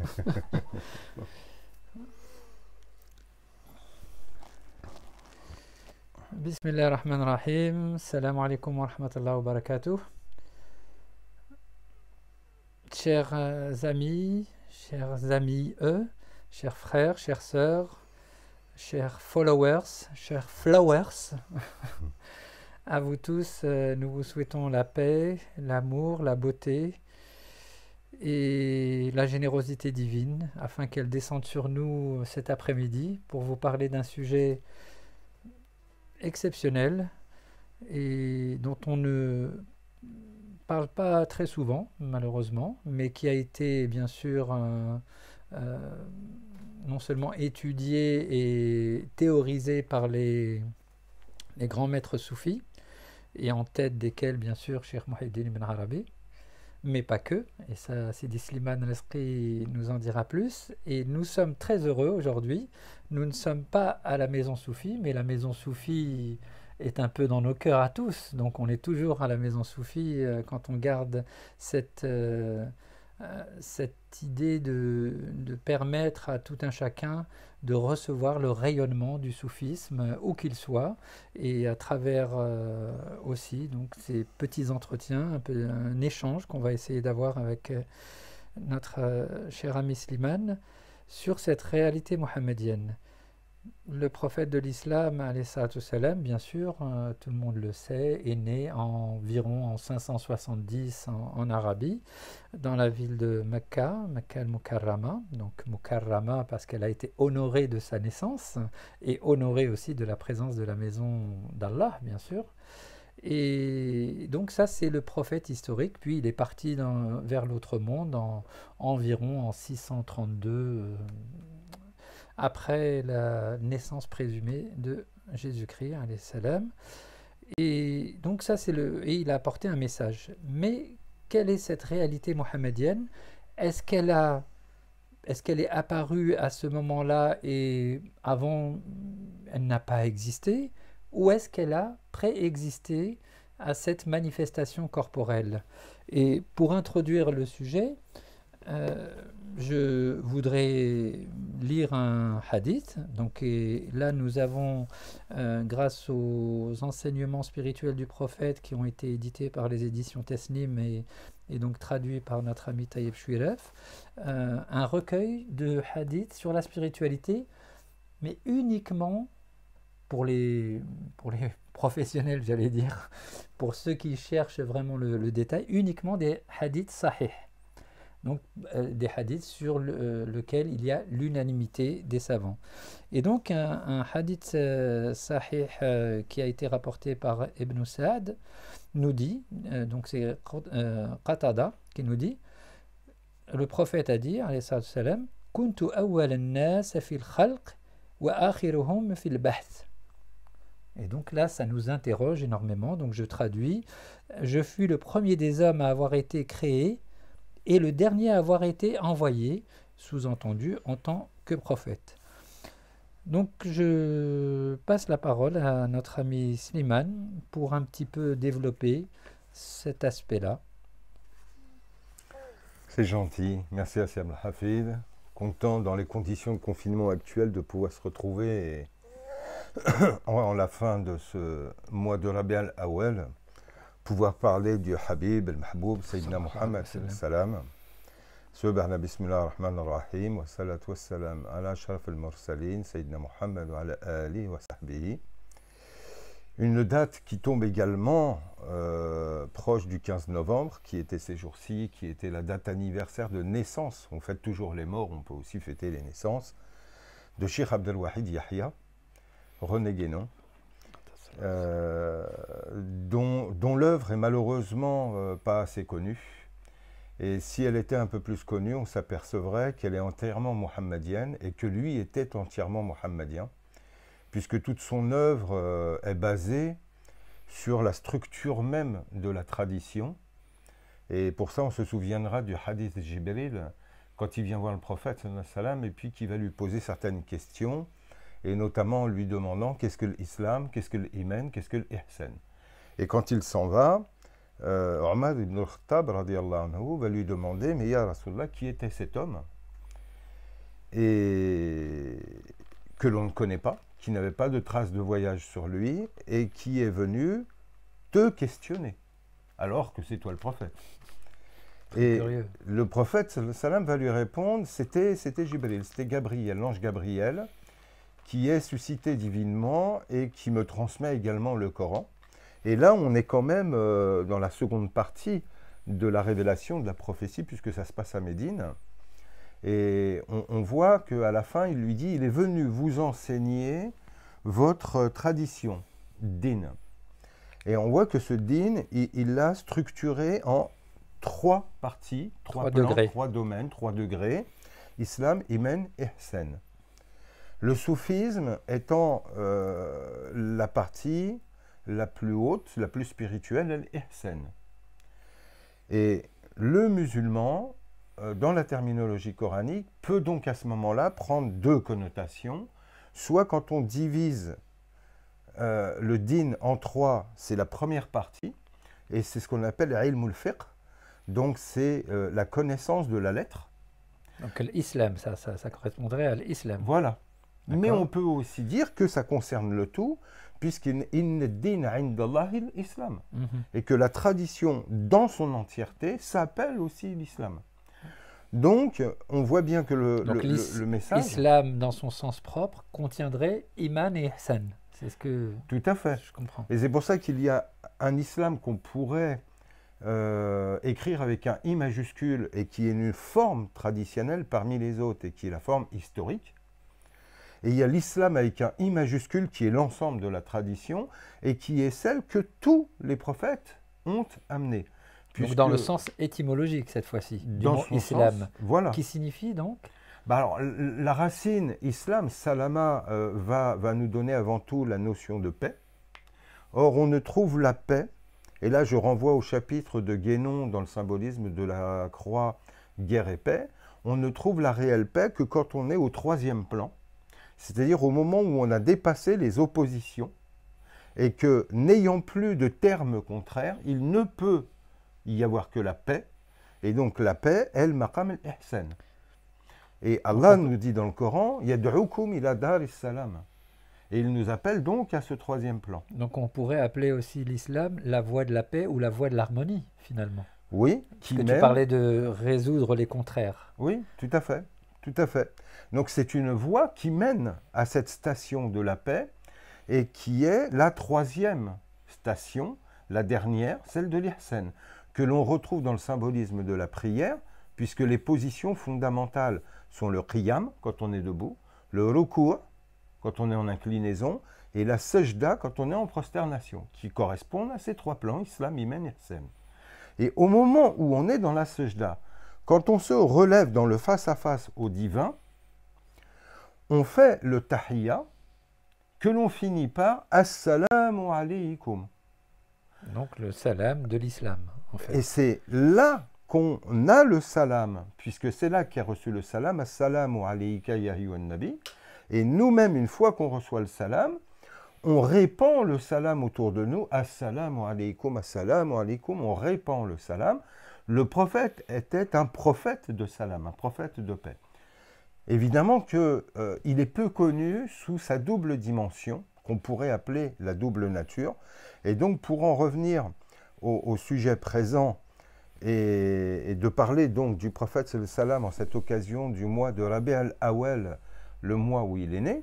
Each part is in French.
Bismillah rahman rahim Salam alaikum wa وبركاته wa Chers euh, amis, chers amis eux, chers frères, chers sœurs, chers followers, chers flowers, à vous tous, euh, nous vous souhaitons la paix, l'amour, la beauté, et la générosité divine, afin qu'elle descende sur nous euh, cet après-midi pour vous parler d'un sujet exceptionnel et dont on ne parle pas très souvent, malheureusement, mais qui a été bien sûr euh, non seulement étudié et théorisé par les, grands maîtres soufis, et en tête desquels bien sûr Cheikh Mohamed ibn Arabi mais pas que. Et ça, Sidi Slimane l'esprit nous en dira plus. Et nous sommes très heureux aujourd'hui. Nous ne sommes pas à la Maison Soufi, mais la Maison Soufi est un peu dans nos cœurs à tous. Donc on est toujours à la Maison Soufi euh, quand on garde cette... Euh, euh, cette idée de, permettre à tout un chacun de recevoir le rayonnement du soufisme euh, où qu'il soit et à travers euh, aussi donc ces petits entretiens un échange qu'on va essayer d'avoir avec notre cher ami Slimane sur cette réalité mohammedienne le prophète de l'islam, salam, bien sûr, euh, tout le monde le sait, est né environ en 570 en, Arabie, dans la ville de Mecca, Mecca al-Mukarrama, donc Mukarrama parce qu'elle a été honorée de sa naissance et honorée aussi de la présence de la maison d'Allah, bien sûr. Et donc ça, c'est le prophète historique. Puis il est parti vers l'autre monde en, environ en 632 après la naissance présumée de Jésus-Christ, hein, salam. Et donc ça, c'est le... Et il a apporté un message. Mais quelle est cette réalité mohammedienne Est-ce qu'elle a... Est-ce qu'elle est apparue à ce moment-là et avant, elle n'a pas existé Ou est-ce qu'elle a préexisté à cette manifestation corporelle Et pour introduire le sujet, euh, je voudrais lire un hadith. Donc et là, nous avons, euh, grâce aux enseignements spirituels du prophète qui ont été édités par les éditions Tasnim et, donc traduits par notre ami Taïb Chouiref, euh, un recueil de hadiths sur la spiritualité, mais uniquement pour les, pour les professionnels, j'allais dire, pour ceux qui cherchent vraiment le, le détail, uniquement des hadiths sahih donc euh, des hadiths sur euh, lequel il y a l'unanimité des savants. Et donc un, hadith euh, sahih qui a été rapporté par Ibn Saad nous dit, donc c'est Qatada qui nous dit, le prophète a dit, alayhi salam, Kuntu awwal nas fil khalq wa akhiruhum fil Et donc là, ça nous interroge énormément. Donc je traduis, je fus le premier des hommes à avoir été créé et le dernier à avoir été envoyé, sous-entendu en tant que prophète. Donc je passe la parole à notre ami Slimane pour un petit peu développer cet aspect-là. C'est gentil, merci à Siam Hafid. Content dans les conditions de confinement actuelles de pouvoir se retrouver en la fin de ce mois de Rabial Awel pouvoir parler du Habib, le Mahboub, Sayyidina Muhammad, salam. rahim, wa salatu wassalam ala sharaf al على mursalin, Muhammad wa ala alihi wa sahbihi. Une date qui tombe également euh, proche du 15 novembre, qui était ces jours-ci, qui était la date anniversaire de naissance. On fête toujours les morts, on peut aussi fêter les naissances. De Sheikh Abdel Wahid Yahya, René Guénon, euh, dont, l'œuvre est malheureusement euh, pas assez connue. Et si elle était un peu plus connue, on s'apercevrait qu'elle est entièrement mohammadienne et que lui était entièrement mohammadien, puisque toute son œuvre euh, est basée sur la structure même de la tradition. Et pour ça, on se souviendra du hadith Jibril, quand il vient voir le prophète, et puis qui va lui poser certaines questions et notamment en lui demandant qu'est-ce que l'islam, qu'est-ce que l'iman, qu'est-ce que l'ihsan. Et quand il s'en va, euh, Omar ibn al-Khattab va lui demander Mais Ya Rasulallah, qui était cet homme et que l'on ne connaît pas, qui n'avait pas de traces de voyage sur lui et qui est venu te questionner, alors que c'est toi le prophète. et le prophète salam, va lui répondre, c'était Jibril, c'était Gabriel, l'ange Gabriel, qui est suscité divinement et qui me transmet également le Coran. Et là, on est quand même euh, dans la seconde partie de la révélation de la prophétie, puisque ça se passe à Médine. Et on, voit qu'à la fin, il lui dit, il est venu vous enseigner votre tradition, din. Et on voit que ce din, il l'a structuré en trois parties, trois, trois domaines, trois degrés. Islam, et Ihsan. Le soufisme étant euh, la partie la plus haute, la plus spirituelle, l'ihsan. Et le musulman, euh, dans la terminologie coranique, peut donc à ce moment-là prendre deux connotations. Soit quand on divise euh, le din en trois, c'est la première partie, et c'est ce qu'on appelle al fiqh, donc c'est la connaissance de la lettre. Donc l'islam, ça correspondrait à l'islam. Voilà. Mais on peut aussi dire que ça concerne le tout, puisqu'il Mm l'Islam. Mhm. Et que la tradition dans son entièreté s'appelle aussi l'islam. Donc, on voit bien que le, message. L'islam, dans son sens propre, contiendrait iman et ihsan. C'est ce que. Tout à fait. Je comprends. Et c'est pour ça qu'il y a un islam qu'on pourrait euh, écrire avec un i majuscule et qui est une forme traditionnelle parmi les autres et qui est la forme historique. Et il y a l'islam avec un I majuscule qui est l'ensemble de la tradition et qui est celle que tous les prophètes ont amenée. dans le sens étymologique cette fois-ci, du mot islam. voilà. Qui signifie donc bah alors, la racine islam, salama, euh, va, va nous donner avant tout la notion de paix. Or, on ne trouve la paix, et là je renvoie au chapitre de Guénon dans le symbolisme de la croix guerre et paix, on ne trouve la réelle paix que quand on est au troisième plan, c'est-à-dire au moment où on a dépassé les oppositions et que n'ayant plus de termes contraires, il ne peut y avoir que la paix. Et donc la paix, elle maqam al-ihsan. Et Allah nous dit dans le Coran, il y yad'ukum ila dar salam. Et il nous appelle donc à ce troisième plan. Donc on pourrait appeler aussi l'islam la voie de la paix ou la voie de l'harmonie, finalement. Oui. que tu parlais de résoudre les contraires. Oui, tout à fait. Tout à fait. Donc c'est une voie qui mène à cette station de la paix et qui est la troisième station, la dernière, celle de l'Irsen, que l'on retrouve dans le symbolisme de la prière, puisque les positions fondamentales sont le qiyam, quand on est debout, le rukur, quand on est en inclinaison, et la sejda, quand on est en prosternation, qui correspondent à ces trois plans, islam, imen, irsen. Et au moment où on est dans la sejda, quand on se relève dans le face-à-face au divin, on fait le tahiyya que l'on finit par Assalamu alaikum. Donc le salam de l'islam, Et c'est là qu'on a le salam, puisque c'est là a reçu le salam, Assalamu alayka ya nabi. Et nous-mêmes, une fois qu'on reçoit le salam, on répand le salam autour de nous, Assalamu alaikum, Assalamu alaikum, on répand le salam. Le prophète était un prophète de salam, un prophète de paix. Évidemment qu'il euh, il est peu connu sous sa double dimension, qu'on pourrait appeler la double nature. Et donc pour en revenir au, sujet présent et, de parler donc du prophète salam en cette occasion du mois de Rabi al-Awel, le mois où il est né,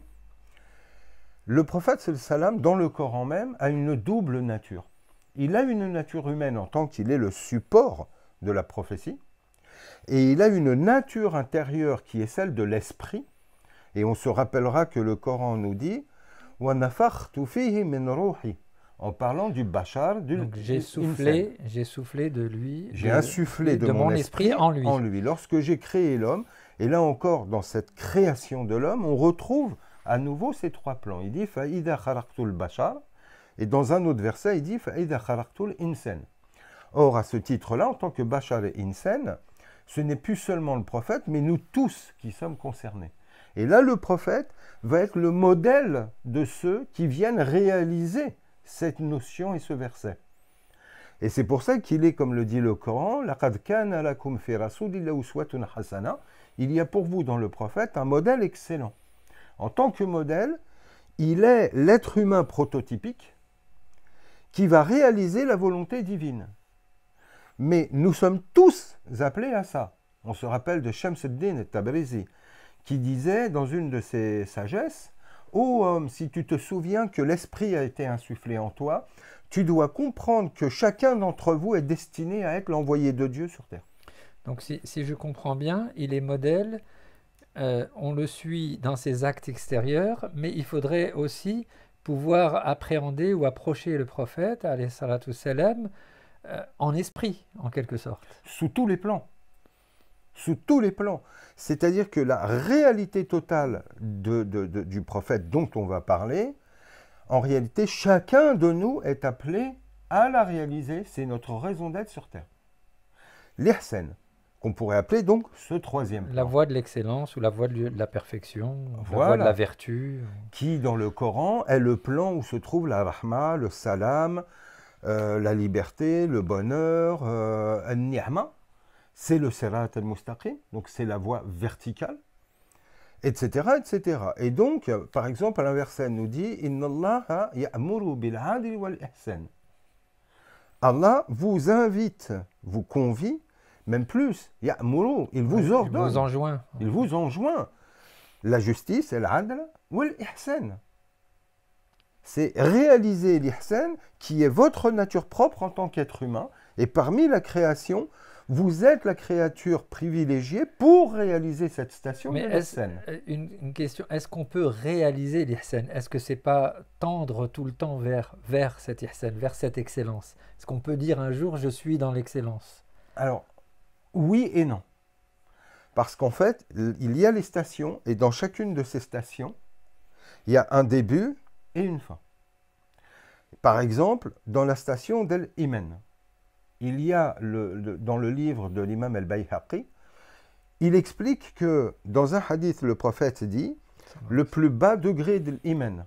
le prophète salam dans le Coran même a une double nature. Il a une nature humaine en tant qu'il est le support de la prophétie, et il a une nature intérieure qui est celle de l'esprit, et on se rappellera que le Coran nous dit en parlant du Bachar, du j'ai soufflé, j'ai soufflé de lui, j'ai insufflé de, mon, esprit, en lui. Lorsque j'ai créé l'homme, et là encore dans cette création de l'homme, on retrouve à nouveau ces trois plans. Il dit Faida Bachar, et dans un autre verset, il dit Faida Insen. Or, à ce titre-là, en tant que Bachar et Insen, ce n'est plus seulement le prophète, mais nous tous qui sommes concernés. Et là, le prophète va être le modèle de ceux qui viennent réaliser cette notion et ce verset. Et c'est pour ça qu'il est, comme le dit le Coran, Il y a pour vous dans le prophète un modèle excellent. En tant que modèle, il est l'être humain prototypique qui va réaliser la volonté divine. Mais nous sommes tous appelés à ça. On se rappelle de et Tabrizi, qui disait dans une de ses sagesses Ô homme, si tu te souviens que l'esprit a été insufflé en toi, tu dois comprendre que chacun d'entre vous est destiné à être l'envoyé de Dieu sur terre. Donc, si, je comprends bien, il est modèle, euh, on le suit dans ses actes extérieurs, mais il faudrait aussi pouvoir appréhender ou approcher le prophète, alayhi salatu euh, en esprit, en quelque sorte. Sous tous les plans. Sous tous les plans. C'est-à-dire que la réalité totale du prophète dont on va parler, en réalité, chacun de nous est appelé à la réaliser. C'est notre raison d'être sur Terre. L'Ihsen, qu'on pourrait appeler donc ce troisième La voie de l'excellence ou la voie de la perfection, la voie de la vertu. Qui, dans le Coran, est le plan où se trouve la rahma, le salam, euh, la liberté, le bonheur, euh, al-ni'ma, c'est le sirat al-mustaqim, donc c'est la voie verticale, etc., etc. Et donc, par exemple, à l'inverse, nous dit « Allah bil wal ihsan » Allah vous invite, vous convie, même plus, il vous ordonne. Il vous enjoint. Il vous enjoint la justice, l'adl ou l'ihsan c'est réaliser l'ihsan qui est votre nature propre en tant qu'être humain. Et parmi la création, vous êtes la créature privilégiée pour réaliser cette station Mais euh, une, question, est-ce qu'on peut réaliser l'ihsan Est-ce que c'est pas tendre tout le temps vers, vers cet vers cette excellence Est-ce qu'on peut dire un jour je suis dans l'excellence Alors, oui et non. Parce qu'en fait, il y a les stations, et dans chacune de ces stations, il y a un début, et une fin. Par exemple, dans la station d'El Imen, il y a le, dans le livre de l'imam El-Bayhaqi, il explique que dans un hadith, le prophète dit le plus bas degré de l'Imen,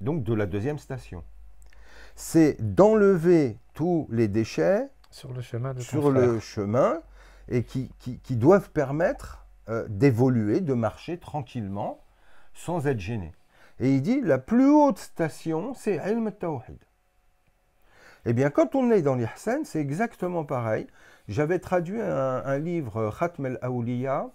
donc de la deuxième station, c'est d'enlever tous les déchets sur le chemin, et qui, doivent permettre euh, d'évoluer, de marcher tranquillement sans être gêné. Et il dit la plus haute station, c'est Ilm al-Tawhid. Eh bien, quand on est dans l'Ihsan, c'est exactement pareil. J'avais traduit un, livre, Khatm al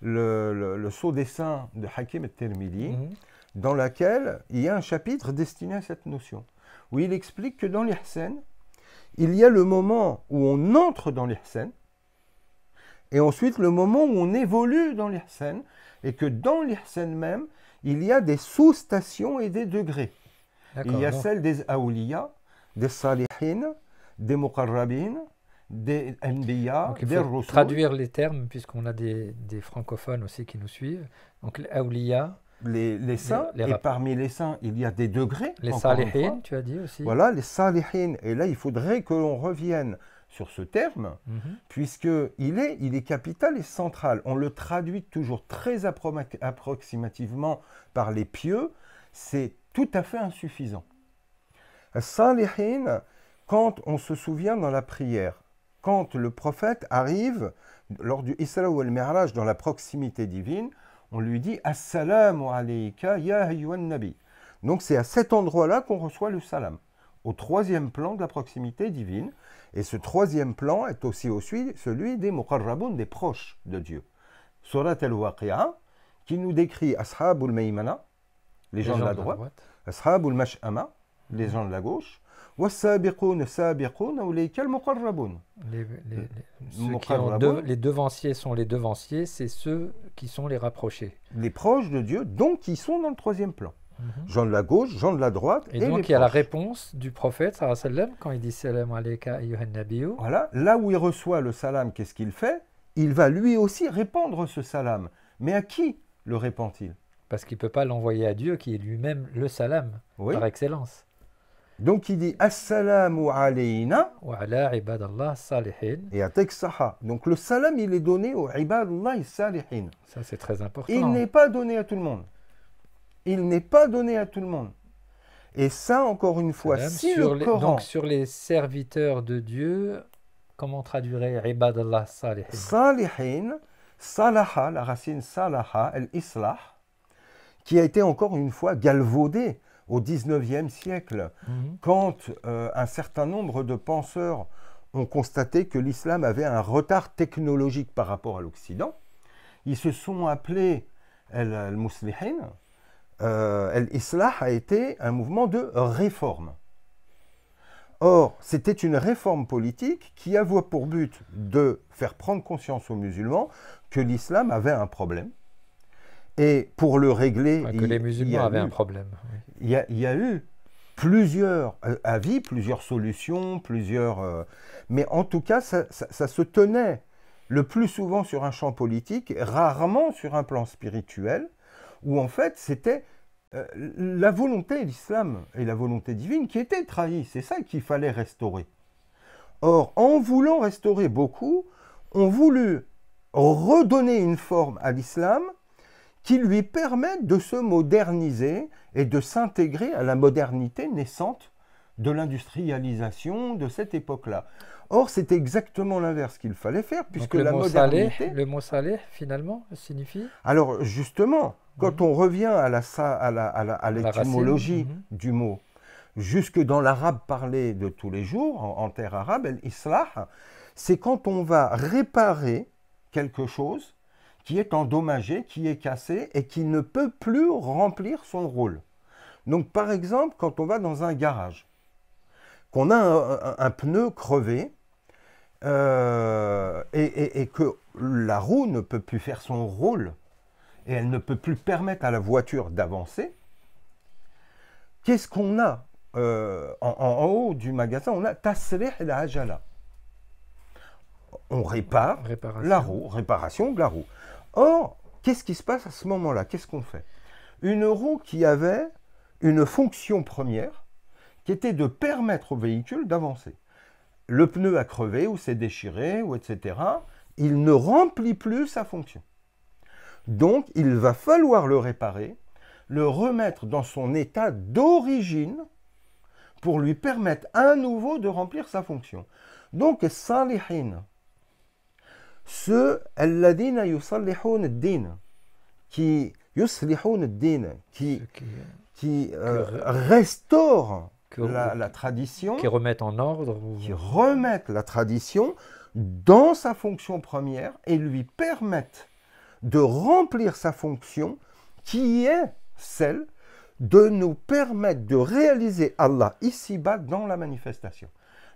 le, saut des saints de Hakim al-Tirmidhi, mhm. dans lequel il y a un chapitre destiné à cette notion, où il explique que dans l'Ihsan, il y a le moment où on entre dans l'Ihsan, et ensuite le moment où on évolue dans l'Ihsan, et que dans l'Ihsan même, il y a des sous-stations et des degrés. Il y a celle des Aoulia, des Salihin, des Muqarrabin, des Anbiya, faut Traduire les termes, puisqu'on a des, francophones aussi qui nous suivent. Donc, les Aoulia. Les, les saints, et parmi les saints, il y a des degrés. Les Salihin, tu as dit aussi. Voilà, les Salihin. Et là, il faudrait que l'on revienne sur ce terme, mhm. puisque puisqu'il est, il est capital et central. On le traduit toujours très approximativement par les pieux, c'est tout à fait insuffisant. Salihin, quand on se souvient dans la prière, quand le prophète arrive lors du Isra ou al-Mi'raj dans la proximité divine, on lui dit Assalamu alayka ya an-nabi nabi. Donc c'est à cet endroit-là qu'on reçoit le salam, au troisième plan de la proximité divine. Et ce troisième plan est aussi, aussi celui des muqarrabun, des proches de Dieu. Surat al-Waqi'a, qui nous décrit Ashabul Maymana, les, les gens de la droite, Ashabul Mash'ama, les gens de la gauche, wa السابقون أولئك المقربون les, les, les devanciers sont les devanciers, c'est ceux qui sont les rapprochés. Les proches de Dieu, donc qui sont dans le troisième plan. Mhm. Jean de la gauche, Jean de la droite. Et, donc il y a la réponse du prophète quand il dit salam alayka Voilà, là où il reçoit le salam, qu'est-ce qu'il fait Il va lui aussi répandre ce salam. Mais à qui le répand-il Parce qu'il ne peut pas l'envoyer à Dieu qui est lui-même le salam par excellence. Donc il dit Assalamu alayna wa ala ibadallah et à Teksaha. Donc le salam il est donné aux ibadallah salihin. Ça c'est très important. Il n'est pas donné à tout le monde il n'est pas donné à tout le monde. Et ça, encore une fois, sur les, Donc sur les serviteurs de Dieu, comment traduirait ibadallah Salihin Salihin, Salaha, la racine Salaha, l'Islah, qui a été encore une fois galvaudée au 19e siècle, mhm. quand euh, un certain nombre de penseurs ont constaté que l'islam avait un retard technologique par rapport à l'Occident. Ils se sont appelés al-Muslihin, euh, l'islam a été un mouvement de réforme. Or, c'était une réforme politique qui avait pour but de faire prendre conscience aux musulmans que l'islam avait un problème. Et pour le régler... que les musulmans avaient un problème. Il y, a, eu plusieurs euh, avis, plusieurs solutions, plusieurs... Euh, mais en tout cas, ça se tenait le plus souvent sur un champ politique, rarement sur un plan spirituel où en fait c'était euh, la volonté, l'islam et la volonté divine qui était trahies. C'est ça qu'il fallait restaurer. Or, en voulant restaurer beaucoup, on voulut redonner une forme à l'islam qui lui permette de se moderniser et de s'intégrer à la modernité naissante de l'industrialisation de cette époque-là. Or, c'est exactement l'inverse qu'il fallait faire, puisque la le mot salé, finalement, signifie Alors, justement, quand mhm. on revient à l'étymologie la, mhm. du mot, jusque dans l'arabe parlé de tous les jours, en, terre arabe, l'islah, c'est quand on va réparer quelque chose qui est endommagé, qui est cassé et qui ne peut plus remplir son rôle. Donc par exemple, quand on va dans un garage, qu'on a un, pneu crevé, euh, et, que la roue ne peut plus faire son rôle, et elle ne peut plus permettre à la voiture d'avancer, qu'est-ce qu'on a euh, en, haut du magasin On a et la ajala. On répare la roue, réparation de la roue. Or, qu'est-ce qui se passe à ce moment-là Qu'est-ce qu'on fait Une roue qui avait une fonction première qui était de permettre au véhicule d'avancer le pneu a crevé ou s'est déchiré, ou etc., il ne remplit plus sa fonction. Donc, il va falloir le réparer, le remettre dans son état d'origine pour lui permettre à nouveau de remplir sa fonction. Donc, salihin, ceux din, qui, qui, qui euh, la, tradition. Qui remettent en ordre. Qui remettent la tradition dans sa fonction première et lui permettent de remplir sa fonction qui est celle de nous permettre de réaliser Allah ici-bas dans la manifestation,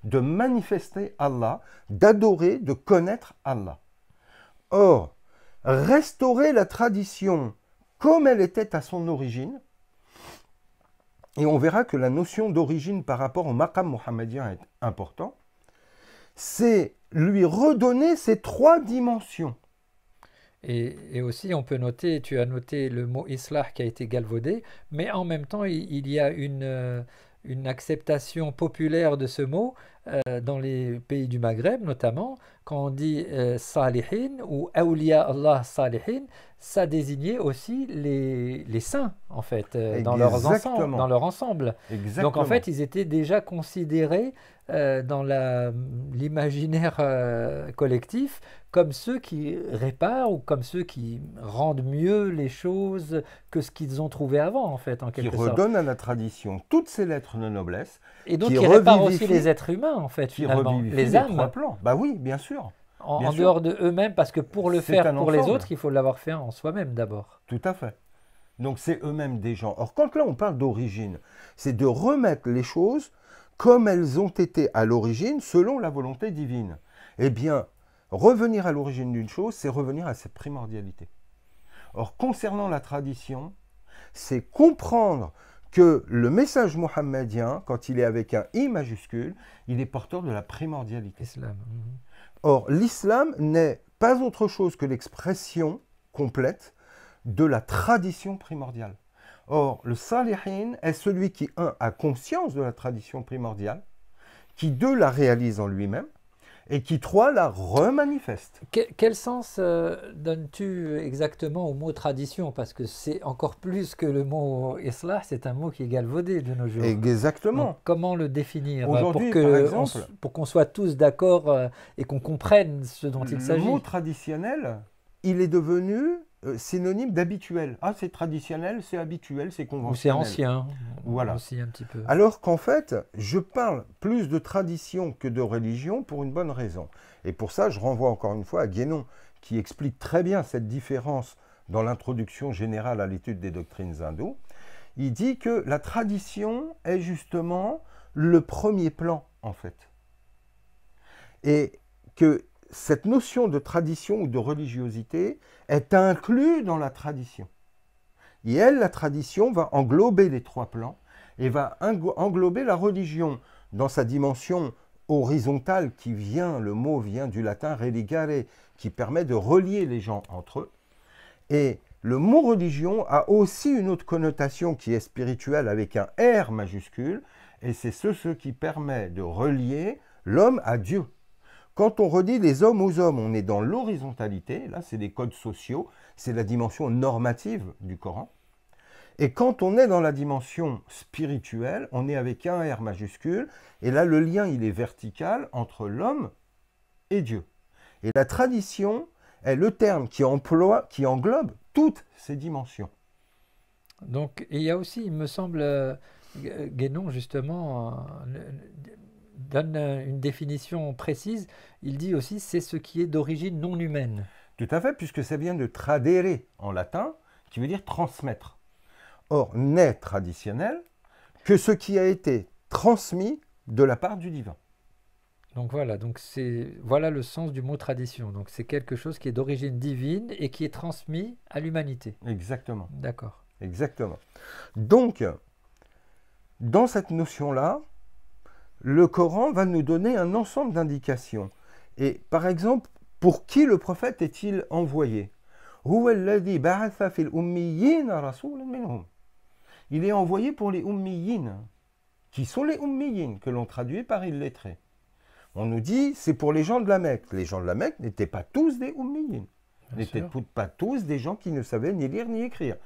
de manifester Allah, d'adorer, de connaître Allah. Or, restaurer la tradition comme elle était à son origine, et on verra que la notion d'origine par rapport au maqam mohammedien est importante. C'est lui redonner ses trois dimensions. Et, aussi, on peut noter, tu as noté le mot islah qui a été galvaudé, mais en même temps, il, y a une, euh, une acceptation populaire de ce mot euh, dans les pays du Maghreb notamment, quand on dit euh, salihin ou awliya Allah salihin, ça désignait aussi les, les saints, en fait, euh, dans, leur dans leur ensemble. Donc en fait, ils étaient déjà considérés dans l'imaginaire collectif comme ceux qui réparent ou comme ceux qui rendent mieux les choses que ce qu'ils ont trouvé avant, en fait, en quelque sorte. Qui redonnent à la tradition toutes ces lettres de noblesse. Et donc qui, qui réparent aussi les êtres humains en fait, qui Les âmes. Bah oui, bien sûr. En, dehors de eux-mêmes, parce que pour le faire pour les autres, il faut l'avoir fait en soi-même d'abord. Tout à fait. Donc c'est eux-mêmes des gens. Or, quand là on parle d'origine, c'est de remettre les choses comme elles ont été à l'origine, selon la volonté divine. Eh bien, revenir à l'origine d'une chose, c'est revenir à cette primordialité. Or, concernant la tradition, c'est comprendre que le message mohammedien, quand il est avec un I majuscule, il est porteur de la primordialité. Islam. Mhm. Or, l'islam n'est pas autre chose que l'expression complète de la tradition primordiale. Or, le salihin est celui qui, un, a conscience de la tradition primordiale, qui, deux, la réalise en lui-même, et qui, trois, la remanifeste. quel sens euh, donnes-tu exactement au mot tradition Parce que c'est encore plus que le mot islah, c'est un mot qui est galvaudé de nos jours. Exactement. comment le définir euh, pour, par exemple, pour qu'on soit tous d'accord euh, et qu'on comprenne ce dont il s'agit Le mot traditionnel, il est devenu euh, synonyme d'habituel. Ah, c'est traditionnel, c'est habituel, c'est conventionnel. Ou c'est ancien. Voilà. Aussi un petit peu. Alors qu'en fait, je parle plus de tradition que de religion pour une bonne raison. Et pour ça, je renvoie encore une fois à Guénon, qui explique très bien cette différence dans l'introduction générale à l'étude des doctrines hindoues. Il dit que la tradition est justement le premier plan, en fait. Et que cette notion de tradition ou de religiosité, est inclus dans la tradition. Et elle, la tradition, va englober les trois plans et va englober la religion dans sa dimension horizontale qui vient, le mot vient du latin religare, qui permet de relier les gens entre eux. Et le mot religion a aussi une autre connotation qui est spirituelle avec un R majuscule, et c'est ce, ce qui permet de relier l'homme à Dieu. Quand on redit les hommes aux hommes, on est dans l'horizontalité, là c'est des codes sociaux, c'est la dimension normative du Coran. Et quand on est dans la dimension spirituelle, on est avec un R majuscule, et là le lien il est vertical entre l'homme et Dieu. Et la tradition est le terme qui emploie, qui englobe toutes ces dimensions. Donc, il y a aussi, il me semble, euh, Guénon, justement, euh, donne euh, une définition précise. Il dit aussi c'est ce qui est d'origine non humaine. Tout à fait, puisque ça vient de tradere en latin, qui veut dire transmettre. Or, n'est traditionnel que ce qui a été transmis de la part du divin. Donc voilà, donc c'est voilà le sens du mot tradition. Donc c'est quelque chose qui est d'origine divine et qui est transmis à l'humanité. Exactement. D'accord. Exactement. Donc dans cette notion-là, le Coran va nous donner un ensemble d'indications. Et par exemple, pour qui le prophète est-il envoyé Il est envoyé pour les Ummiyin. Qui sont les Ummiyin que l'on traduit par illettrés On nous dit c'est pour les gens de la Mecque. Les gens de la Mecque n'étaient pas tous des Ummiyin. N'étaient pas tous des gens qui ne savaient ni lire ni écrire.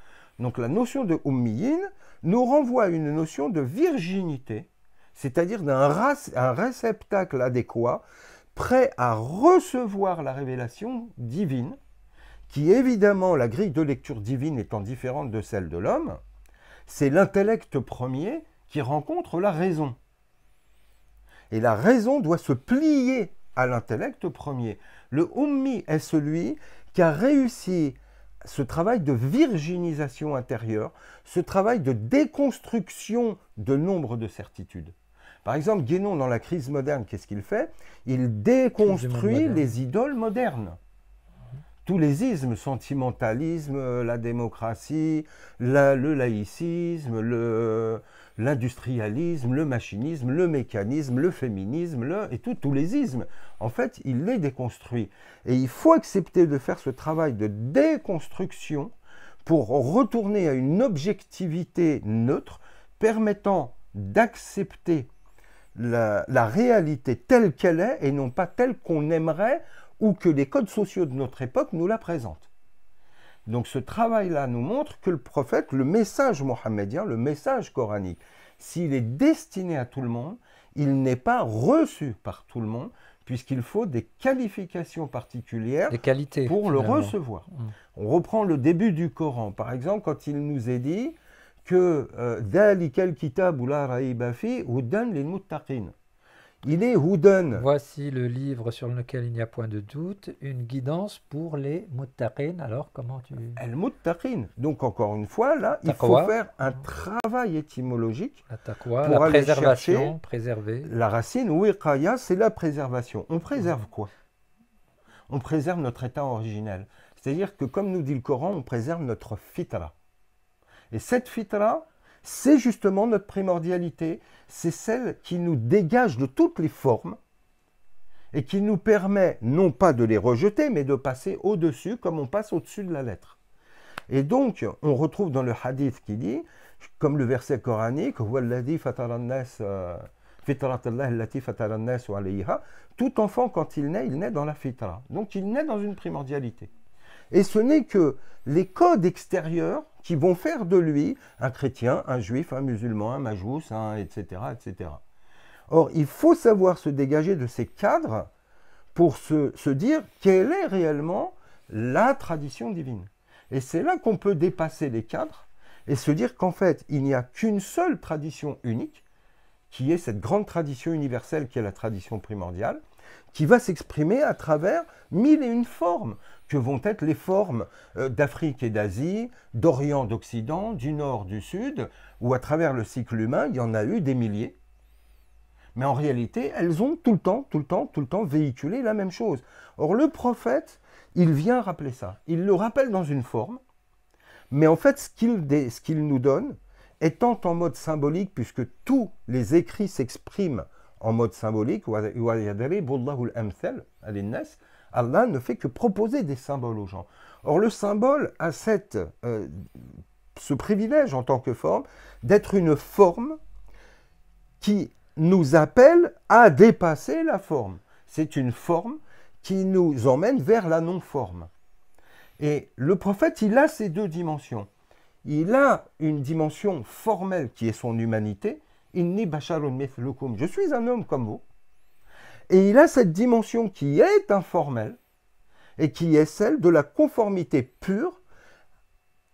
Donc la notion de Ummiyin nous renvoie à une notion de virginité c'est-à-dire d'un un réceptacle adéquat, prêt à recevoir la révélation divine, qui évidemment, la grille de lecture divine étant différente de celle de l'homme, c'est l'intellect premier qui rencontre la raison. Et la raison doit se plier à l'intellect premier. Le Ummi est celui qui a réussi ce travail de virginisation intérieure, ce travail de déconstruction de nombre de certitudes. Par exemple, Guénon, dans la crise moderne, qu'est-ce qu'il fait Il déconstruit les idoles modernes. Tous les ismes, sentimentalisme, euh, la démocratie, le laïcisme, le, l'industrialisme, le machinisme, le mécanisme, le féminisme, le, et tout, tous les ismes. En fait, il les déconstruit. Et il faut accepter de faire ce travail de déconstruction pour retourner à une objectivité neutre permettant d'accepter la, réalité telle qu'elle est et non pas telle qu'on aimerait ou que les codes sociaux de notre époque nous la présentent. Donc ce travail-là nous montre que le prophète, le message mohammedien, le message coranique, s'il est destiné à tout le monde, il n'est pas reçu par tout le monde, puisqu'il faut des qualifications particulières pour le recevoir. Mm. On reprend le début du Coran. Par exemple, quand il nous est dit que euh, Il est donne. Voici le livre sur lequel il n'y a point de doute, une guidance pour les muttaqin. Alors, comment tu. El muttaqin. Donc, encore une fois, là, il faut faire un travail étymologique. La pour la préservation, La racine, wiqaya, c'est la préservation. On préserve quoi On préserve notre état originel. C'est-à-dire que, comme nous dit le Coran, on préserve notre fitra et cette fitra, c'est justement notre primordialité, c'est celle qui nous dégage de toutes les formes et qui nous permet non pas de les rejeter, mais de passer au-dessus comme on passe au-dessus de la lettre. Et donc, on retrouve dans le hadith qui dit, comme le verset coranique, euh, tout enfant, quand il naît, il naît dans la fitra. Donc, il naît dans une primordialité. Et ce n'est que les codes extérieurs qui vont faire de lui un chrétien, un juif, un musulman, un majous, etc., etc. Or, il faut savoir se dégager de ces cadres pour se dire quelle est réellement la tradition divine. Et c'est là qu'on peut dépasser les cadres et se dire qu'en fait, il n'y a qu'une seule tradition unique, qui est cette grande tradition universelle qui est la tradition primordiale, qui va s'exprimer à travers mille et une formes, que vont être les formes euh, d'Afrique et d'Asie, d'Orient, d'Occident, du Nord, du Sud, ou à travers le cycle humain, il y en a eu des milliers. Mais en réalité, elles ont tout le temps, tout le temps, tout le temps véhiculé la même chose. Or, le prophète, il vient rappeler ça. Il le rappelle dans une forme, mais en fait, ce qu'il nous donne, étant en mode symbolique, puisque tous les écrits s'expriment en mode symbolique, Allah ne fait que proposer des symboles aux gens. Or le symbole a cette, euh, ce privilège en tant que forme d'être une forme qui nous appelle à dépasser la forme. C'est une forme qui nous emmène vers la non-forme. Et le prophète, il a ces deux dimensions. Il a une dimension formelle qui est son humanité, je suis un homme comme vous. Et il a cette dimension qui est informelle et qui est celle de la conformité pure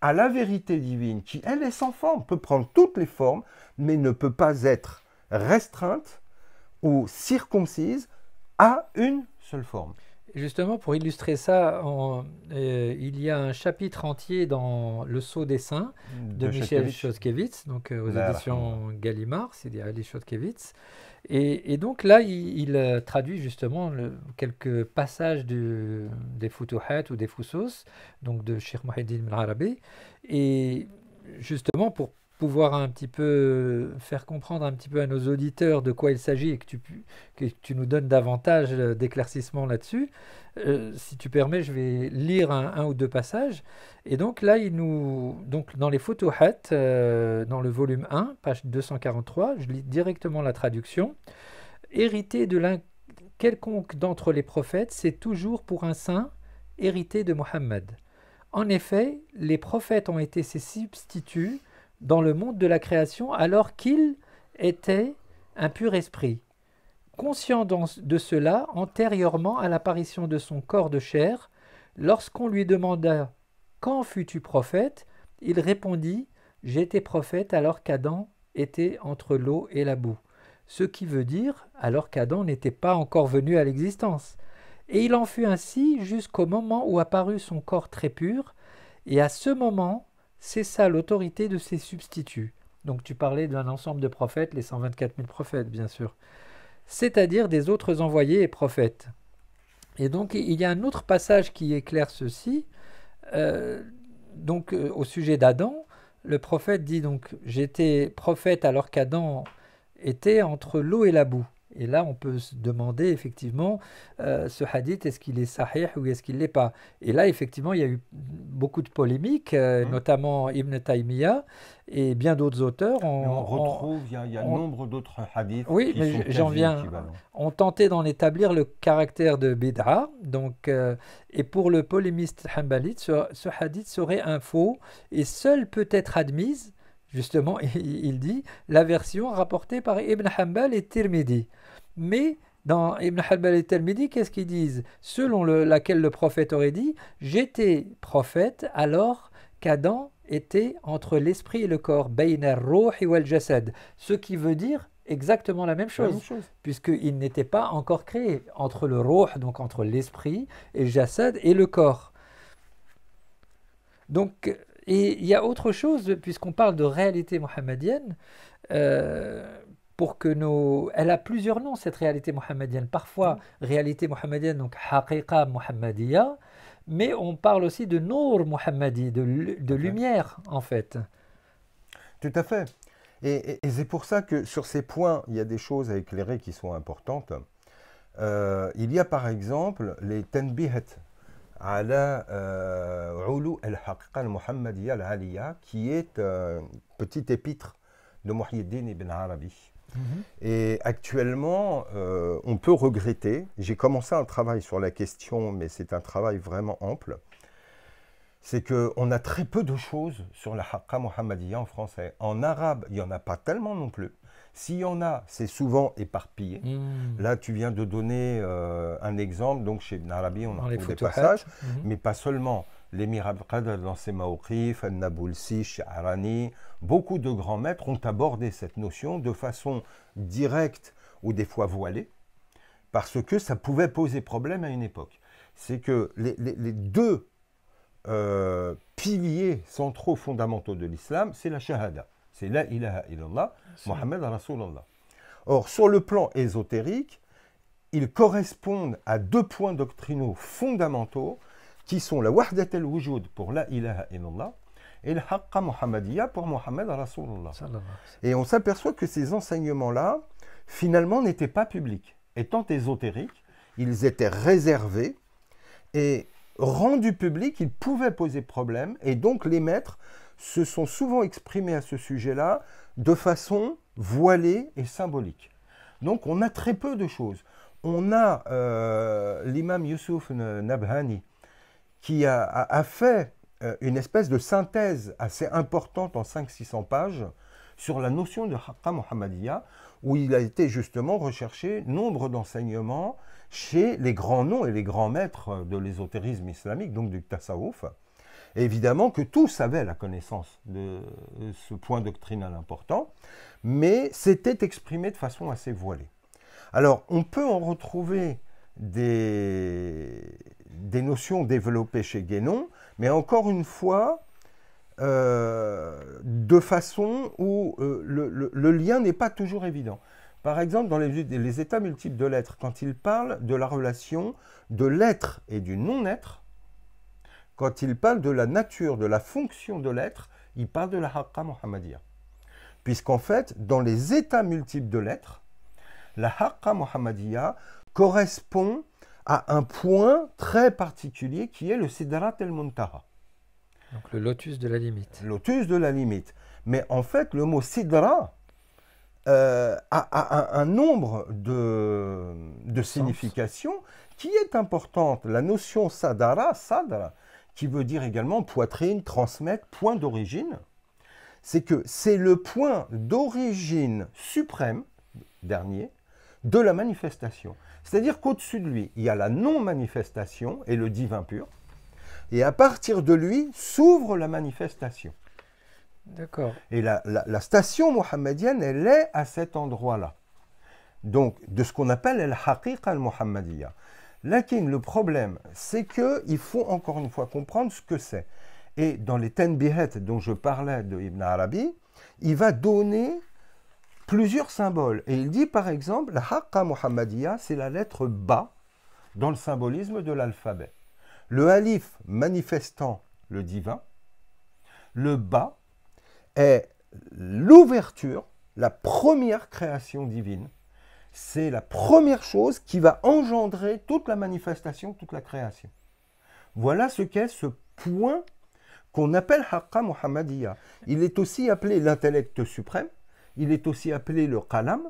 à la vérité divine, qui elle est sans forme, peut prendre toutes les formes, mais ne peut pas être restreinte ou circoncise à une seule forme. Justement, pour illustrer ça, euh, il y a un chapitre entier dans Le Saut des Saints mm, de, Michel Chodkiewicz, donc euh, aux bah, éditions Gallimard, c'est Ali Chodkiewicz. Et, donc là, il, euh, traduit justement quelques passages des Futuhat ou des Foussos, donc de Sheikh Mohiddin al-Arabi. Et justement, pour pouvoir un petit peu euh, faire comprendre un petit peu à nos auditeurs de quoi il s'agit et que tu, que tu nous donnes davantage euh, d'éclaircissements là-dessus, euh, si tu permets, je vais lire un, ou deux passages. Et donc là, il nous, donc dans les photos hat dans le volume 1, page 243, je lis directement la traduction. Hérité de l'un quelconque d'entre les prophètes, c'est toujours pour un saint hérité de Mohammed. En effet, les prophètes ont été ses substituts dans le monde de la création alors qu'il était un pur esprit. Conscient de cela antérieurement à l'apparition de son corps de chair, lorsqu'on lui demanda Quand fus-tu prophète il répondit J'étais prophète alors qu'Adam était entre l'eau et la boue. Ce qui veut dire alors qu'Adam n'était pas encore venu à l'existence. Et il en fut ainsi jusqu'au moment où apparut son corps très pur, et à ce moment c'est ça l'autorité de ses substituts. Donc tu parlais d'un ensemble de prophètes, les 124 000 prophètes, bien sûr. C'est-à-dire des autres envoyés et prophètes. Et donc il y a un autre passage qui éclaire ceci. Euh, donc euh, au sujet d'Adam, le prophète dit donc j'étais prophète alors qu'Adam était entre l'eau et la boue. Et là, on peut se demander effectivement, euh, ce hadith, est-ce qu'il est sahih ou est-ce qu'il ne l'est pas Et là, effectivement, il y a eu beaucoup de polémiques, euh, hum. notamment Ibn Taymiyyah et bien d'autres auteurs. On, on retrouve, il y, a, nombre d'autres hadiths. Oui, mais j'en viens. On tentait d'en établir le caractère de bid'a. Euh, et pour le polémiste Hanbalit, ce, ce hadith serait un faux et seul peut être admise. Justement, il dit la version rapportée par Ibn Hanbal et Tirmidhi. Mais dans Ibn Halbal et Talmidi, qu'est-ce qu'ils disent Selon laquelle le prophète aurait dit J'étais prophète alors qu'Adam était entre l'esprit et le corps, ce qui veut dire exactement la même chose, puisqu'il n'était pas encore créé entre le roh, donc entre l'esprit, et jasad et le corps. Donc, et il y a autre chose, puisqu'on parle de réalité mohammadienne, euh, que nos... Elle a plusieurs noms, cette réalité mohammedienne. Parfois, mm. réalité mohammedienne, donc haqiqa Mohammadiya mais on parle aussi de nour mohammadi, de, lumière, en fait. Tout à fait. Et, c'est pour ça que sur ces points, il y a des choses à éclairer qui sont importantes. Euh, il y a par exemple les tanbihat ala euh, ulu al-haqiqa al al-aliya qui est petite euh, petit épître de Muhyiddin ibn Arabi Mhm. Et actuellement, euh, on peut regretter, j'ai commencé un travail sur la question, mais c'est un travail vraiment ample, c'est qu'on a très peu de choses sur la Haqqa Mohammadiyya en français. En arabe, il n'y en a pas tellement non plus. S'il y en a, c'est souvent éparpillé. Hmm. Là, tu viens de donner euh, un exemple. Donc, chez Ibn on a des passages, mhm. mais pas seulement l'émir Abqadr dans ses Mawqif, al Harani, beaucoup de grands maîtres ont abordé cette notion de façon directe ou des fois voilée, parce que ça pouvait poser problème à une époque. C'est que les, deux euh, piliers centraux fondamentaux de l'islam, c'est la Shahada, c'est la ilaha illallah, Mohammed Rasulallah. Or, sur le plan ésotérique, ils correspondent à deux points doctrinaux fondamentaux qui sont la wahdat al-wujud pour la ilaha illallah et le haqqa muhammadiyya pour Muhammad Rasulullah. Et on s'aperçoit que ces enseignements-là, finalement, n'étaient pas publics. Étant ésotériques, ils étaient réservés et rendus publics, ils pouvaient poser problème. Et donc, les maîtres se sont souvent exprimés à ce sujet-là de façon voilée et symbolique. Donc, on a très peu de choses. On a euh, l'imam Yusuf Nabhani, qui a, fait euh, une espèce de synthèse assez importante en 500-600 pages sur la notion de Haqqa Muhammadiyya, où il a été justement recherché nombre d'enseignements chez les grands noms et les grands maîtres de l'ésotérisme islamique, donc du Tassawuf. évidemment que tous avaient la connaissance de euh, ce point doctrinal important, mais c'était exprimé de façon assez voilée. Alors, on peut en retrouver des, des notions développées chez Guénon, mais encore une fois, euh, de façon où euh, le, lien n'est pas toujours évident. Par exemple, dans les, les états multiples de l'être, quand il parle de la relation de l'être et du non-être, quand il parle de la nature, de la fonction de l'être, il parle de la Haqqa Muhammadiyya. Puisqu'en fait, dans les états multiples de l'être, la Haqqa Muhammadiyya correspond à un point très particulier qui est le Sidra el Donc le lotus de la limite. Lotus de la limite. Mais en fait, le mot sidra euh, a, un nombre de, significations qui est importante. La notion Sadhara, Sadhara, qui veut dire également poitrine, transmettre, point d'origine, c'est que c'est le point d'origine suprême, dernier, de la manifestation. C'est-à-dire qu'au-dessus de lui, il y a la non-manifestation et le divin pur, et à partir de lui s'ouvre la manifestation. D'accord. Et la, station mohammedienne, elle est à cet endroit-là. Donc, de ce qu'on appelle el haqiqa al-Muhammadiyya. Lakin, le problème, c'est qu'il faut encore une fois comprendre ce que c'est. Et dans les Tenbihet dont je parlais de Ibn Arabi, il va donner plusieurs symboles. Et il dit par exemple, la Haqqa Muhammadiyya, c'est la lettre Ba dans le symbolisme de l'alphabet. Le Alif manifestant le divin, le Ba est l'ouverture, la première création divine. C'est la première chose qui va engendrer toute la manifestation, toute la création. Voilà ce qu'est ce point qu'on appelle Haqqa Muhammadiyya. Il est aussi appelé l'intellect suprême, il est aussi appelé le qalam.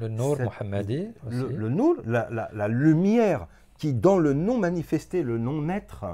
Le Nour Mohammadi. Le, la, lumière qui, dans le non manifesté, le non-être,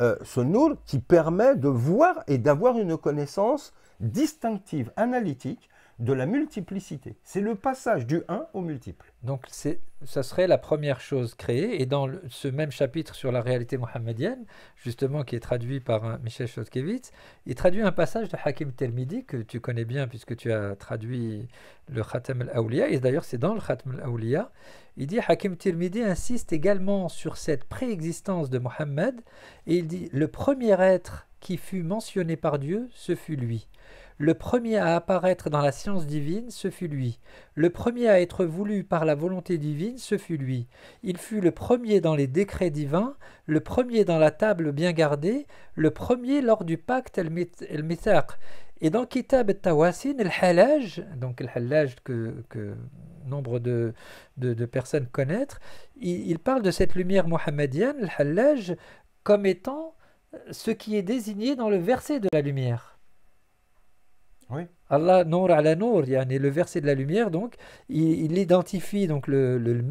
euh, ce Nour qui permet de voir et d'avoir une connaissance distinctive, analytique, de la multiplicité. C'est le passage du 1 au multiple. Donc ça serait la première chose créée. Et dans ce même chapitre sur la réalité mohammedienne, justement qui est traduit par Michel Shotkevitz, il traduit un passage de Hakim Telmidi que tu connais bien puisque tu as traduit le Khatam al-Awliya. Et d'ailleurs c'est dans le Khatam al-Awliya. Il dit Hakim Tirmidhi insiste également sur cette préexistence de Mohammed et il dit le premier être qui fut mentionné par Dieu, ce fut lui. Le premier à apparaître dans la science divine, ce fut lui. Le premier à être voulu par la volonté divine, ce fut lui. Il fut le premier dans les décrets divins, le premier dans la table bien gardée, le premier lors du pacte el-mithaq. Et dans Kitab al-Tawasin, al-Halaj, donc halaj que, nombre de, personnes connaissent, il, parle de cette lumière mohammadienne, al-Halaj, comme étant euh, ce qui est désigné dans le verset de la lumière. Oui. Allah Nour ala Nour, yani le verset de la lumière, donc, il, identifie donc le, le, le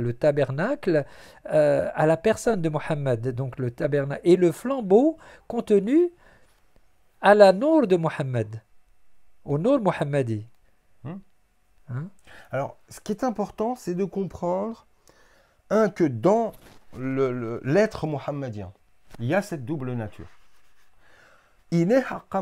le tabernacle, euh, à la personne de Mohammed, donc le tabernacle, et le flambeau contenu à la Nour de Mohammed, au Nour Mohammadi. Hmm. Hein? Alors, ce qui est important, c'est de comprendre, un, que dans l'être mohammedien, il y a cette double nature. Iné Haqqa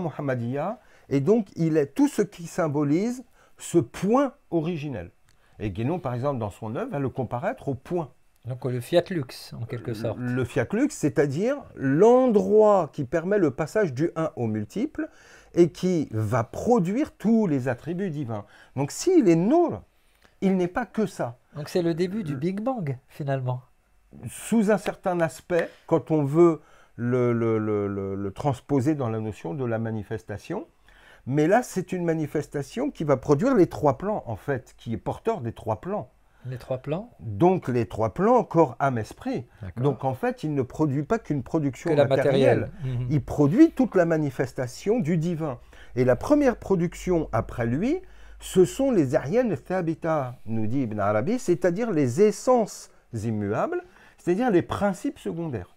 et donc, il est tout ce qui symbolise ce point originel. Et Guénon, par exemple, dans son œuvre, va le comparaître au point. Donc le Fiat Lux, en quelque sorte. Le, Fiat Lux, c'est-à-dire l'endroit qui permet le passage du 1 au multiple et qui va produire tous les attributs divins. Donc s'il est nul, il n'est pas que ça. Donc c'est le début du Big Bang, finalement. Sous un certain aspect, quand on veut le transposer dans la notion de la manifestation, mais là, c'est une manifestation qui va produire les trois plans, en fait, qui est porteur des trois plans. Les trois plans Donc les trois plans, corps, âme, esprit. Donc en fait, il ne produit pas qu'une production matérielle. Mhm. Il produit toute la manifestation du divin. Et la première production après lui, ce sont les ariennes thabita, nous dit Ibn Arabi, c'est-à-dire les essences immuables, c'est-à-dire les principes secondaires,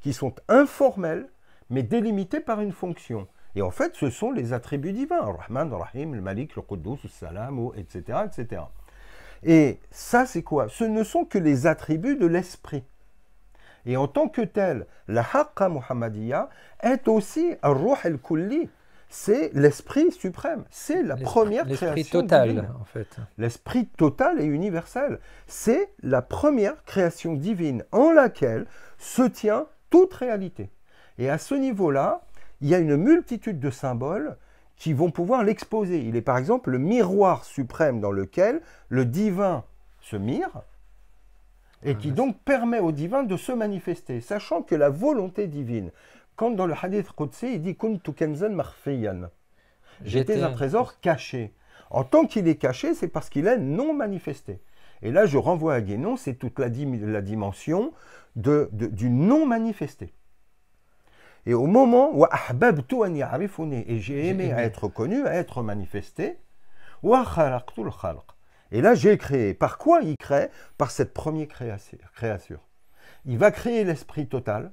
qui sont informels, mais délimités par une fonction. Et en fait, ce sont les attributs divins. Rahman, Rahim, Malik, le Quddus, le Salam, etc., etc. Et ça, c'est quoi Ce ne sont que les attributs de l'esprit. Et en tant que tel, la Haqqa Muhammadiyya est aussi un Ruh al-Kulli. C'est l'esprit suprême. C'est la première création. L'esprit total, en fait. L'esprit total et universel. C'est la première création divine en laquelle se tient toute réalité. Et à ce niveau-là, il y a une multitude de symboles qui vont pouvoir l'exposer. Il est par exemple le miroir suprême dans lequel le divin se mire et qui ah, donc permet au divin de se manifester, sachant que la volonté divine, quand dans le hadith Qudsi, il dit Kuntu kanzan j'étais un trésor caché. En tant qu'il est caché, c'est parce qu'il est non manifesté. Et là, je renvoie à Guénon, c'est toute la, dimension de, du non manifesté. Et au moment où et j'ai aimé à être connu, à être manifesté, et là j'ai créé. Par quoi il crée Par cette première création. Il va créer l'esprit total,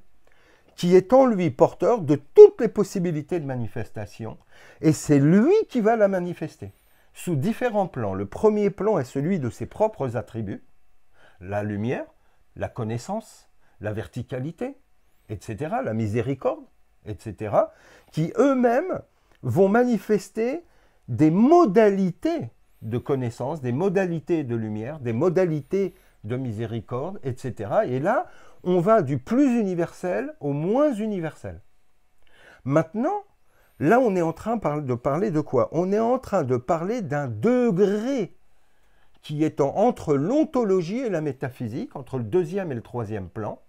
qui est en lui porteur de toutes les possibilités de manifestation, et c'est lui qui va la manifester sous différents plans. Le premier plan est celui de ses propres attributs, la lumière, la connaissance, la verticalité, etc., la miséricorde, etc., qui eux-mêmes vont manifester des modalités de connaissance, des modalités de lumière, des modalités de miséricorde, etc. Et là, on va du plus universel au moins universel. Maintenant, là, on est en train de parler de quoi On est en train de parler d'un degré qui est entre l'ontologie et la métaphysique, entre le deuxième et le troisième plan,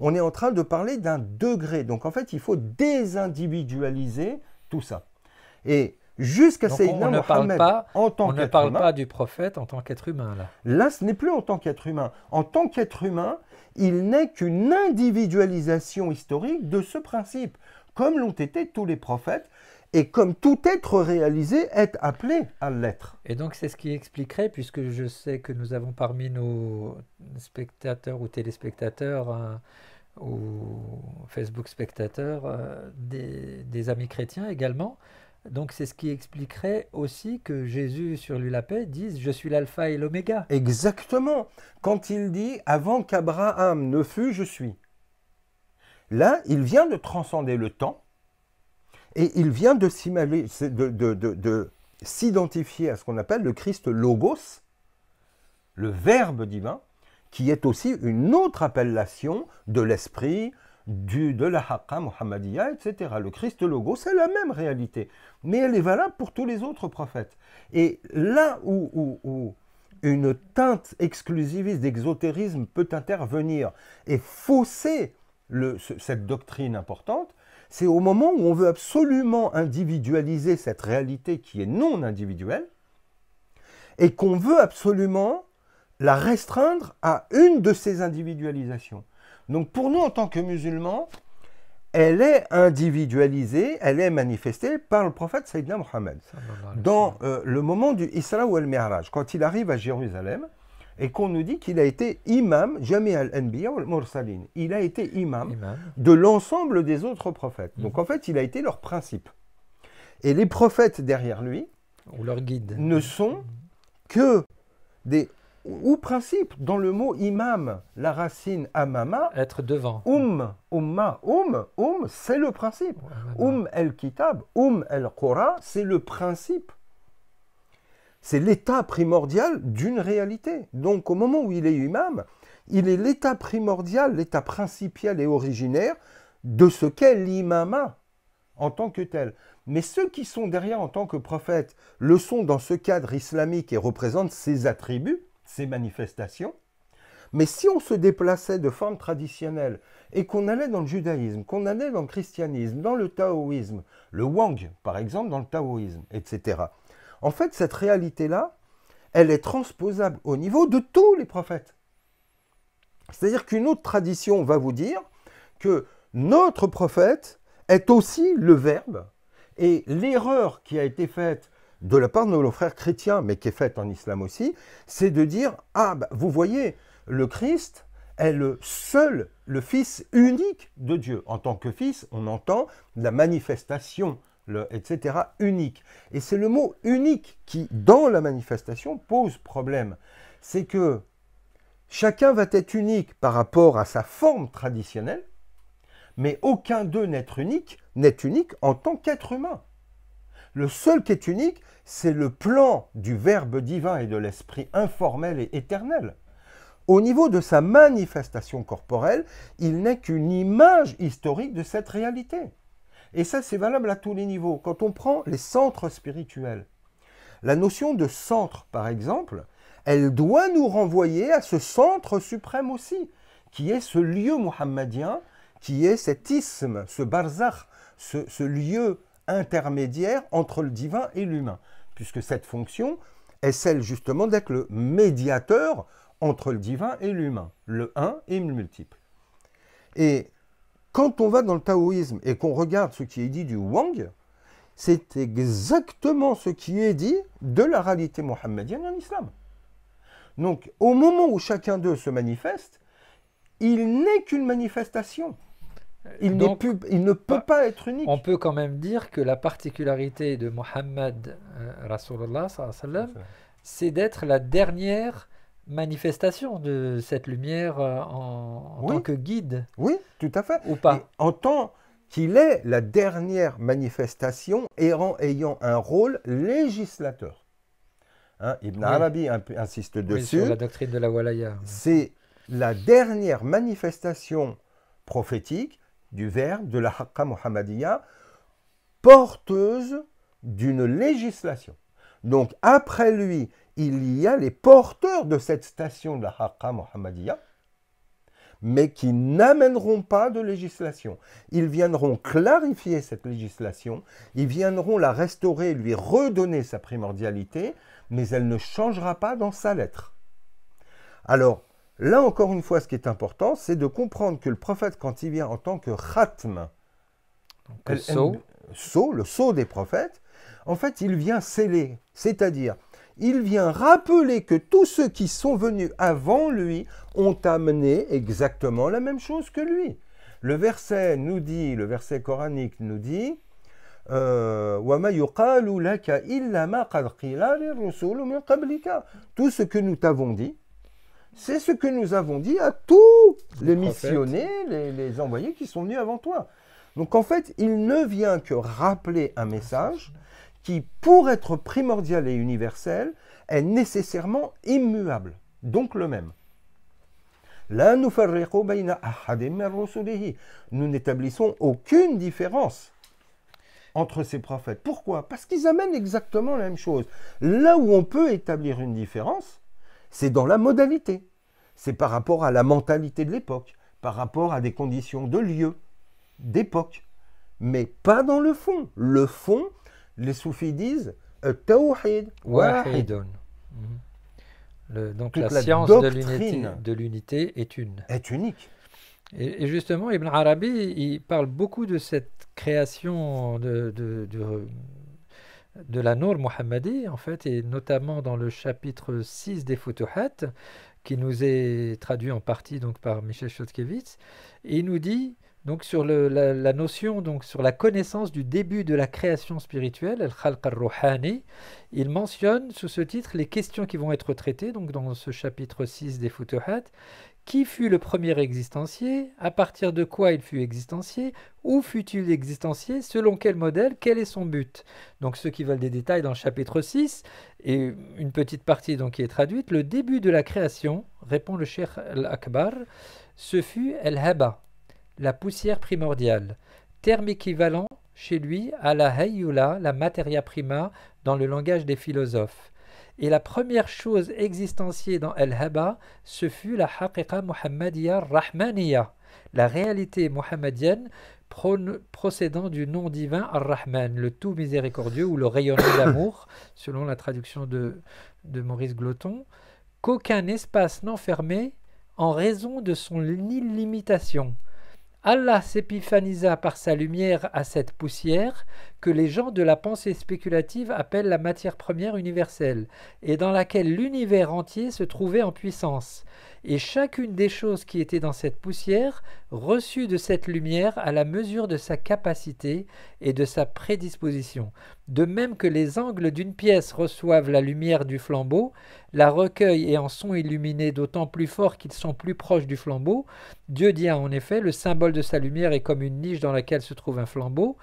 on est en train de parler d'un degré. Donc en fait, il faut désindividualiser tout ça. Et jusqu'à Sayyidina on ne parle pas, en tant On ne parle pas du prophète en tant qu'être humain, là. Là, ce n'est plus en tant qu'être humain. En tant qu'être humain, il n'est qu'une individualisation historique de ce principe, comme l'ont été tous les prophètes, et comme tout être réalisé est appelé à l'être. Et donc c'est ce qui expliquerait, puisque je sais que nous avons parmi nos spectateurs ou téléspectateurs aux Facebook spectateurs euh, des, des, amis chrétiens également. Donc c'est ce qui expliquerait aussi que Jésus sur lui la paix dise je suis l'alpha et l'oméga. Exactement. Quand il dit avant qu'Abraham ne fût, je suis. Là, il vient de transcender le temps et il vient de s'identifier à ce qu'on appelle le Christ logos, le Verbe divin, qui est aussi une autre appellation de l'esprit, du, de la Haqqa Muhammadiyya, etc. Le Christ logo, c'est la même réalité, mais elle est valable pour tous les autres prophètes. Et là où, une teinte exclusiviste d'exotérisme peut intervenir et fausser cette doctrine importante, c'est au moment où on veut absolument individualiser cette réalité qui est non individuelle et qu'on veut absolument la restreindre à une de ces individualisations. Donc pour nous, en tant que musulmans, elle est individualisée, elle est manifestée par le prophète Sayyidina Muhammad Dans euh, le moment du Isra ou al-Mi'raj, quand il arrive à Jérusalem, et qu'on nous dit qu'il a été imam, jamais al-Anbiya al-Mursalin, il a été imam, imam. de l'ensemble des autres prophètes. Donc mhm. en fait, il a été leur principe. Et les prophètes derrière lui, ou leur guide, ne sont mhm. que des ou principe, dans le mot imam, la racine amama, être devant. Um, umma, um, um, c'est le principe. um el-kitab, um el-Qura, c'est le principe. C'est l'état primordial d'une réalité. Donc au moment où il est imam, il est l'état primordial, l'état principiel et originaire de ce qu'est l'imama en tant que tel. Mais ceux qui sont derrière en tant que prophète le sont dans ce cadre islamique et représentent ses attributs, ces manifestations. Mais si on se déplaçait de forme traditionnelle et qu'on allait dans le judaïsme, qu'on allait dans le christianisme, dans le taoïsme, le wang par exemple dans le taoïsme, etc. En fait, cette réalité-là, elle est transposable au niveau de tous les prophètes. C'est-à-dire qu'une autre tradition va vous dire que notre prophète est aussi le Verbe, et l'erreur qui a été faite de la part de nos frères chrétiens, mais qui est faite en islam aussi, c'est de dire Ah, bah, vous voyez, le Christ est le seul, le Fils unique de Dieu. En tant que Fils, on entend la manifestation, etc., unique. Et c'est le mot unique qui, dans la manifestation, pose problème. C'est que chacun va être unique par rapport à sa forme traditionnelle, mais aucun d'eux unique, n'est unique en tant qu'être humain. Le seul qui est unique, c'est le plan du Verbe divin et de l'Esprit informel et éternel. Au niveau de sa manifestation corporelle, il n'est qu'une image historique de cette réalité. Et ça, c'est valable à tous les niveaux. Quand on prend les centres spirituels, la notion de centre, par exemple, elle doit nous renvoyer à ce centre suprême aussi, qui est ce lieu mohammadien, qui est cet isthme, ce barzakh, ce, ce lieu intermédiaire entre le divin et l'humain, puisque cette fonction est celle justement d'être le médiateur entre le divin et l'humain, le un et le multiple. Et quand on va dans le taoïsme et qu'on regarde ce qui est dit du Wang, c'est exactement ce qui est dit de la réalité mohammedienne en islam. Donc au moment où chacun d'eux se manifeste, il n'est qu'une manifestation. Euh, il, ne peut bah, pas être unique. On peut quand même dire que la particularité de Mohammed euh, c'est d'être la dernière manifestation de cette lumière euh, en, tant que guide. Oui, tout à fait. Ou pas. en tant qu'il est la dernière manifestation ayant, ayant un rôle législateur. Hein, Ibn Arabi insiste dessus. Sur la doctrine de la Walaya. C'est la dernière manifestation prophétique du Verbe, de la Haqqa Muhammadiyya, porteuse d'une législation. Donc après lui, il y a les porteurs de cette station de la Haqqa Muhammadiyya, mais qui n'amèneront pas de législation. Ils viendront clarifier cette législation, ils viendront la restaurer, lui redonner sa primordialité, mais elle ne changera pas dans sa lettre. Alors, Là encore une fois, ce qui est important, c'est de comprendre que le prophète, quand il vient en tant que khatm, le sceau. des prophètes, en fait, il vient sceller, c'est-à-dire, il vient rappeler que tous ceux qui sont venus avant lui ont amené exactement la même chose que lui. Le verset nous dit, le verset coranique nous dit, euh, tout ce que nous t'avons dit, c'est ce que nous avons dit à tous les, missionnaires, missionnés, les, envoyés qui sont venus avant toi. Donc en fait, il ne vient que rappeler un message qui, pour être primordial et universel, est nécessairement immuable, donc le même. Nous n'établissons aucune différence entre ces prophètes. Pourquoi Parce qu'ils amènent exactement la même chose. Là où on peut établir une différence, c'est dans la modalité. C'est par rapport à la mentalité de l'époque, par rapport à des conditions de lieu, d'époque. Mais pas dans le fond. Le fond, les soufis disent euh, Tawhid. wahid. Mhm. Le, donc la, science de l'unité est une. Est unique. Et, justement, Ibn Arabi, il parle beaucoup de cette création de, de la Nour Mohammadi, en fait, et notamment dans le chapitre 6 des Futuhat, qui nous est traduit en partie donc par Michel Chotkevitz. il nous dit donc sur la, notion, donc sur la connaissance du début de la création spirituelle, al khalq il mentionne sous ce titre les questions qui vont être traitées, donc dans ce chapitre 6 des Futuhat, qui fut le premier existentiel À partir de quoi il fut existentiel Où fut-il existentiel Selon quel modèle Quel est son but Donc ceux qui veulent des détails dans le chapitre 6, et une petite partie donc qui est traduite, le début de la création, répond le Cheikh Al-Akbar, ce fut El-Haba, la poussière primordiale, terme équivalent chez lui à la Hayyula, la materia prima, dans le langage des philosophes. Et la première chose existentielle dans Al-Haba, ce fut la Haqiqa Muhammadiyya Rahmaniyya, la réalité muhammadienne procédant du nom divin Ar-Rahman, le tout miséricordieux ou le rayonnement d'amour, selon la traduction de, de Maurice Gloton, qu'aucun espace n'enfermait en raison de son illimitation. Allah s'épiphanisa par sa lumière à cette poussière que les gens de la pensée spéculative appellent la matière première universelle, et dans laquelle l'univers entier se trouvait en puissance. Et chacune des choses qui étaient dans cette poussière reçut de cette lumière à la mesure de sa capacité et de sa prédisposition. De même que les angles d'une pièce reçoivent la lumière du flambeau, la recueillent et en sont illuminés d'autant plus fort qu'ils sont plus proches du flambeau. Dieu dit en effet, le symbole de sa lumière est comme une niche dans laquelle se trouve un flambeau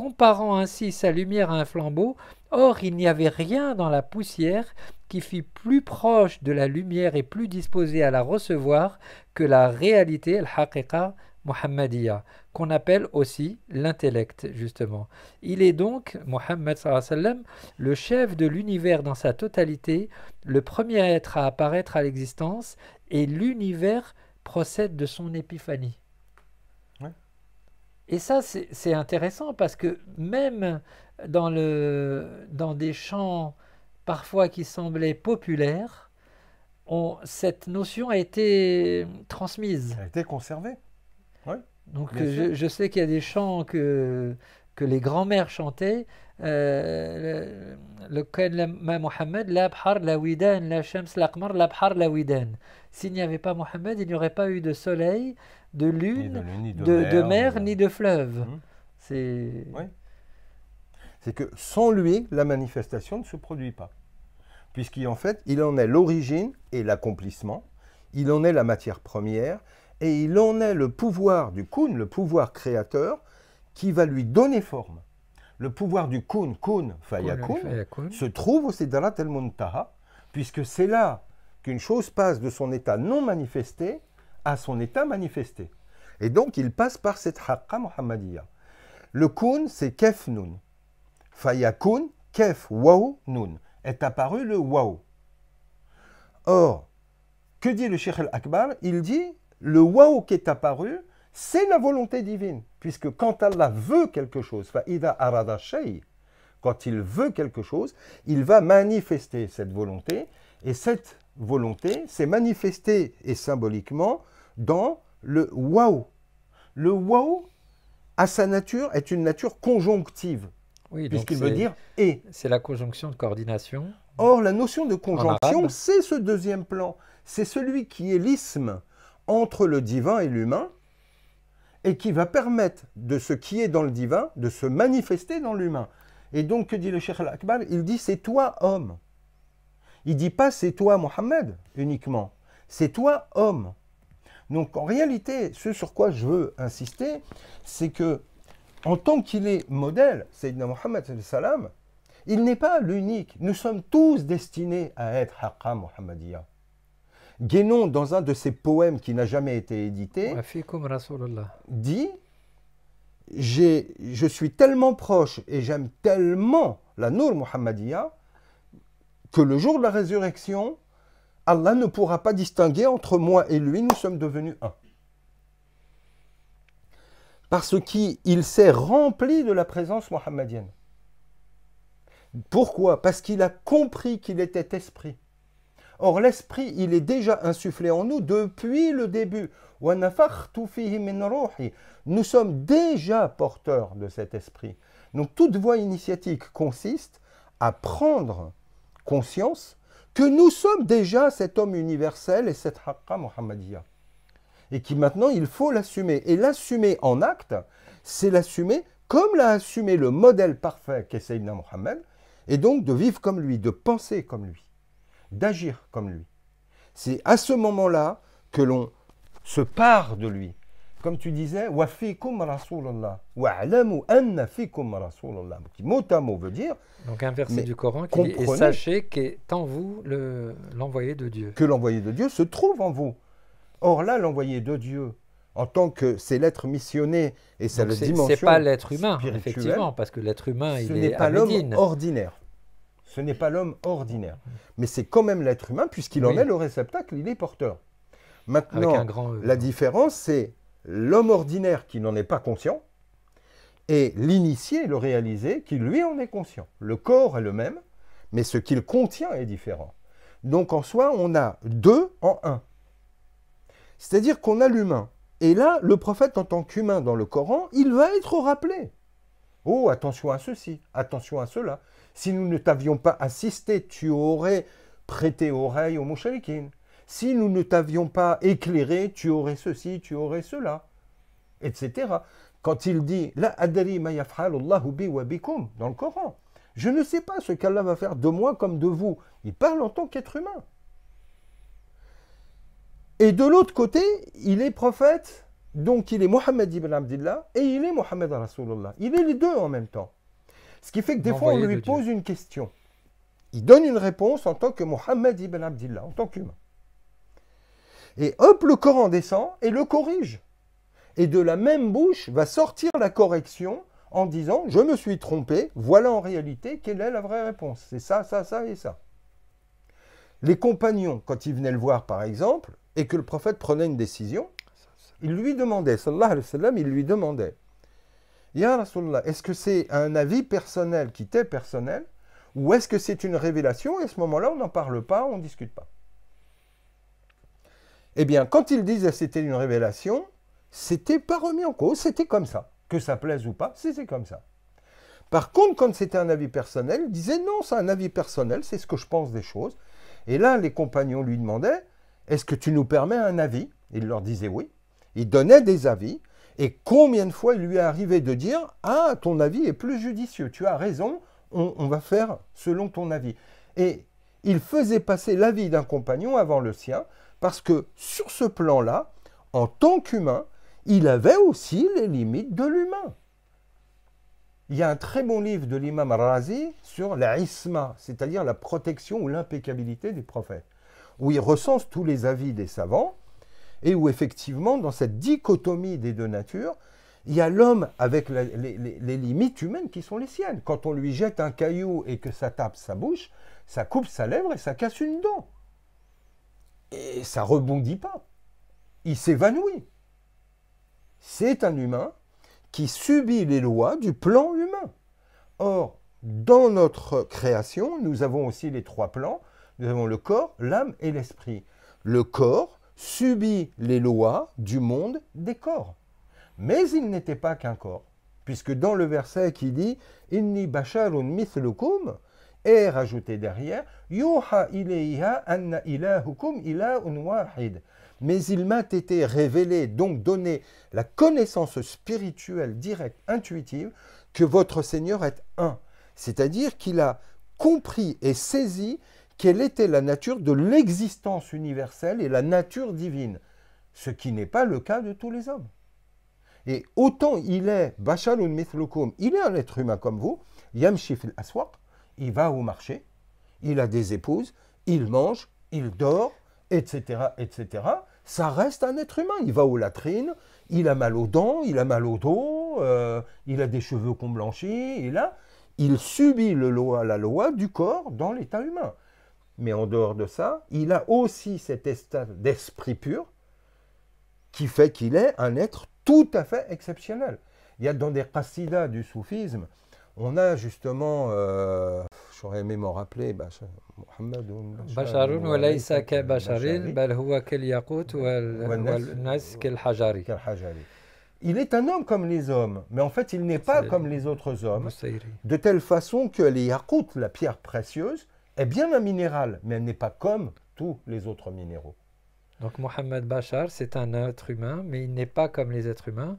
comparant ainsi sa lumière à un flambeau, or il n'y avait rien dans la poussière qui fût plus proche de la lumière et plus disposé à la recevoir que la réalité, al-haqiqa muhammadiyya, qu'on appelle aussi l'intellect, justement. Il est donc, Muhammad, sallam, le chef de l'univers dans sa totalité, le premier être à apparaître à l'existence, et l'univers procède de son épiphanie. Et ça, c'est intéressant parce que même dans, le, dans des chants parfois qui semblaient populaires, cette notion a été transmise. Elle a été conservée. Oui. Donc euh, je, sais qu'il y a des chants que, que les grands-mères chantaient. Euh, le Mohammed, la bhar la la shams la la bhar la S'il n'y avait pas Mohammed, il n'y aurait pas eu de soleil, de lune, de, mer, ni de fleuve. Hmm. C'est que sans lui, la manifestation ne se produit pas. Puisqu'en fait, il en est l'origine et l'accomplissement, il en est la matière première, et il en est le pouvoir du kun, le pouvoir créateur, qui va lui donner forme. Le pouvoir du kun, kun, fayakun, se trouve au dans la muntaha puisque c'est là qu'une chose passe de son état non manifesté à son état manifesté. Et donc, il passe par cette haqqa muhammadiyya. Le kun, c'est kef nun. kun, kef waou nun. Est apparu le waou. Or, que dit le Sheikh al-Akbar Il dit le waou qui est apparu, c'est la volonté divine. Puisque quand Allah veut quelque chose, arada quand il veut quelque chose, il va manifester cette volonté. Et cette volonté s'est manifestée et symboliquement dans le waouh. Le waouh, à sa nature, est une nature conjonctive. Oui, puisqu'il veut dire et. C'est la conjonction de coordination. Or, la notion de conjonction, c'est ce deuxième plan. C'est celui qui est l'isthme entre le divin et l'humain et qui va permettre de ce qui est dans le divin de se manifester dans l'humain. Et donc, que dit le Cheikh Al-Akbar Il dit c'est toi, homme. Il dit pas c'est toi, Mohammed, uniquement. C'est toi, homme. Donc en réalité, ce sur quoi je veux insister, c'est que en tant qu'il est modèle, Sayyidina Muhammad il n'est pas l'unique. Nous sommes tous destinés à être Haqqa Muhammadiyya. Guénon, dans un de ses poèmes qui n'a jamais été édité, dit Je suis tellement proche et j'aime tellement la Nour Muhammadiyya que le jour de la résurrection, Allah ne pourra pas distinguer entre moi et lui, nous sommes devenus un. Parce qu'il s'est rempli de la présence mohammadienne. Pourquoi Parce qu'il a compris qu'il était esprit. Or l'esprit, il est déjà insufflé en nous depuis le début. Nous sommes déjà porteurs de cet esprit. Donc toute voie initiatique consiste à prendre conscience que nous sommes déjà cet homme universel et cette haqqa muhammadiyya. Et qui maintenant, il faut l'assumer. Et l'assumer en acte, c'est l'assumer comme l'a assumé le modèle parfait qu'est Sayyidina Mohammed, et donc de vivre comme lui, de penser comme lui, d'agir comme lui. C'est à ce moment-là que l'on se part de lui, comme tu disais, wa Rasulallah, wa anna Rasulallah, veut dire. Donc un verset du Coran qui dit sachez qu'est en vous l'envoyé de Dieu. Que l'envoyé de Dieu se trouve en vous. Or là, l'envoyé de Dieu, en tant que c'est l'être missionné et c'est la dimension. C'est pas l'être humain, effectivement, parce que l'être humain, il est. Ce n'est pas l'homme ordinaire. Ce n'est pas l'homme ordinaire. Mais c'est quand même l'être humain, puisqu'il en est le réceptacle, il est porteur. Maintenant, e. la différence, c'est l'homme ordinaire qui n'en est pas conscient et l'initié, le réalisé, qui lui en est conscient. Le corps est le même, mais ce qu'il contient est différent. Donc en soi, on a deux en un. C'est-à-dire qu'on a l'humain. Et là, le prophète en tant qu'humain dans le Coran, il va être rappelé. Oh, attention à ceci, attention à cela. Si nous ne t'avions pas assisté, tu aurais prêté oreille au mouchalikine si nous ne t'avions pas éclairé, tu aurais ceci, tu aurais cela, etc. Quand il dit La adari ma bi wa bikum dans le Coran, je ne sais pas ce qu'Allah va faire de moi comme de vous. Il parle en tant qu'être humain. Et de l'autre côté, il est prophète, donc il est Mohammed ibn Abdullah et il est Mohammed Rasulullah. Il est les deux en même temps. Ce qui fait que des fois, on lui pose une question. Il donne une réponse en tant que Mohammed ibn Abdullah, en tant qu'humain. Et hop, le Coran descend et le corrige. Et de la même bouche va sortir la correction en disant je me suis trompé, voilà en réalité quelle est la vraie réponse. C'est ça, ça, ça et ça. Les compagnons, quand ils venaient le voir par exemple, et que le prophète prenait une décision, ils lui demandaient, sallallahu alayhi wa sallam, il lui demandait Ya Rasulallah, est-ce que c'est un avis personnel qui t'est personnel, ou est-ce que c'est une révélation Et à ce moment-là, on n'en parle pas, on ne discute pas. Eh bien, quand ils disaient que c'était une révélation, c'était pas remis en cause, c'était comme ça. Que ça plaise ou pas, c'était comme ça. Par contre, quand c'était un avis personnel, il disait non, c'est un avis personnel, c'est ce que je pense des choses. Et là, les compagnons lui demandaient Est-ce que tu nous permets un avis Il leur disait oui. Il donnait des avis. Et combien de fois il lui est arrivé de dire Ah, ton avis est plus judicieux, tu as raison, on va faire selon ton avis. Et il faisait passer l'avis d'un compagnon avant le sien, parce que sur ce plan-là, en tant qu'humain, il avait aussi les limites de l'humain. Il y a un très bon livre de l'imam Razi sur la c'est-à-dire la protection ou l'impeccabilité des prophètes, où il recense tous les avis des savants et où effectivement, dans cette dichotomie des deux natures, il y a l'homme avec les, limites humaines qui sont les siennes. Quand on lui jette un caillou et que ça tape sa bouche, ça coupe sa lèvre et ça casse une dent et ça rebondit pas. Il s'évanouit. C'est un humain qui subit les lois du plan humain. Or, dans notre création, nous avons aussi les trois plans. Nous avons le corps, l'âme et l'esprit. Le corps subit les lois du monde des corps. Mais il n'était pas qu'un corps, puisque dans le verset qui dit Inni basharun mithlukum, et rajouter derrière Yuha ilayha anna ilahukum ilahun wahid. Mais il m'a été révélé, donc donné la connaissance spirituelle directe, intuitive, que votre Seigneur est un. C'est-à-dire qu'il a compris et saisi quelle était la nature de l'existence universelle et la nature divine, ce qui n'est pas le cas de tous les hommes. Et autant il est un Mithlukum, il est un être humain comme vous, Yamshif al-Aswaq, il va au marché, il a des épouses, il mange, il dort, etc., etc. Ça reste un être humain. Il va aux latrines, il a mal aux dents, il a mal au dos, euh, il a des cheveux qu'on blanchit, il là, Il subit le loi, la loi du corps dans l'état humain. Mais en dehors de ça, il a aussi cet état d'esprit pur qui fait qu'il est un être tout à fait exceptionnel. Il y a dans des qasidas du soufisme, on a justement euh, j'aurais aimé m'en rappeler, Il est un homme comme les hommes, mais en fait il n'est pas comme les autres hommes, de telle façon que les yakout, la pierre précieuse, est bien un minéral, mais elle n'est pas comme tous les autres minéraux. Donc Mohamed Bachar, c'est un être humain, mais il n'est pas comme les êtres humains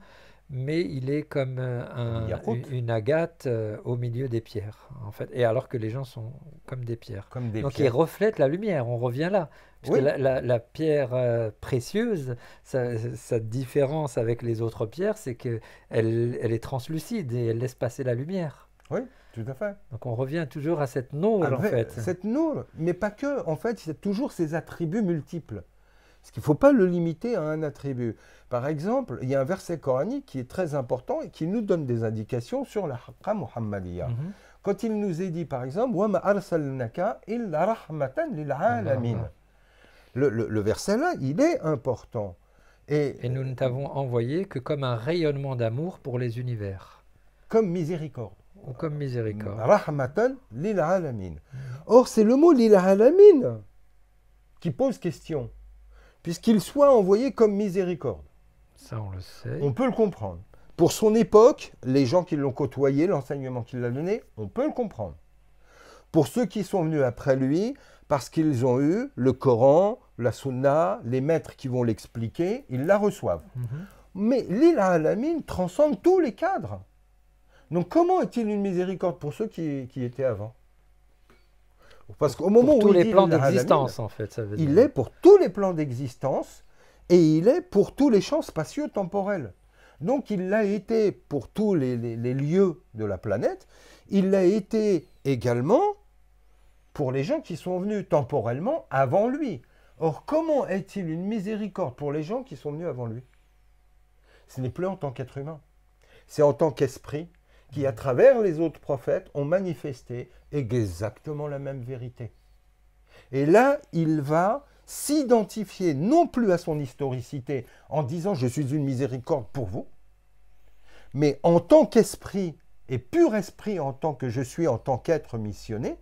mais il est comme euh, une agate euh, au milieu des pierres, en fait. Et alors que les gens sont comme des pierres. Donc il reflète la lumière, on revient là. Parce la, pierre euh, précieuse, sa, différence avec les autres pierres, c'est qu'elle elle est translucide et elle laisse passer la lumière. Oui, tout à fait. Donc on revient toujours à cette nôtre. en Cette nôtre, mais pas que, en fait, c'est toujours ces attributs multiples. Parce qu'il ne faut pas le limiter à un attribut. Par exemple, il y a un verset coranique qui est très important et qui nous donne des indications sur la haqqa mhm. Quand il nous est dit, par exemple, wa arsalnaka illa rahmatan lil alamin. Le, verset là, il est important. Et, nous ne t'avons envoyé que comme un rayonnement d'amour pour les univers. Comme miséricorde. Ou comme miséricorde. Mm. Rahmatan lil alamin. Or, c'est le mot lil alamin qui pose question puisqu'il soit envoyé comme miséricorde. Ça, on le sait. On peut le comprendre. Pour son époque, les gens qui l'ont côtoyé, l'enseignement qu'il a donné, on peut le comprendre. Pour ceux qui sont venus après lui, parce qu'ils ont eu le Coran, la Sunna, les maîtres qui vont l'expliquer, ils la reçoivent. Mhm. Mais Mais l'Ila transcende tous les cadres. Donc comment est-il une miséricorde pour ceux qui étaient avant parce qu'au moment pour tous il les plans d'existence, en fait, il est pour tous les plans d'existence et il est pour tous les champs spatieux temporels. Donc il l'a été pour tous les, les, lieux de la planète. Il l'a été également pour les gens qui sont venus temporellement avant lui. Or, comment est-il une miséricorde pour les gens qui sont venus avant lui Ce n'est plus en tant qu'être humain, c'est en tant qu'esprit, qui, à travers les autres prophètes, ont manifesté exactement la même vérité. Et là, il va s'identifier non plus à son historicité en disant je suis une miséricorde pour vous, mais en tant qu'esprit et pur esprit en tant que je suis en tant qu'être missionné,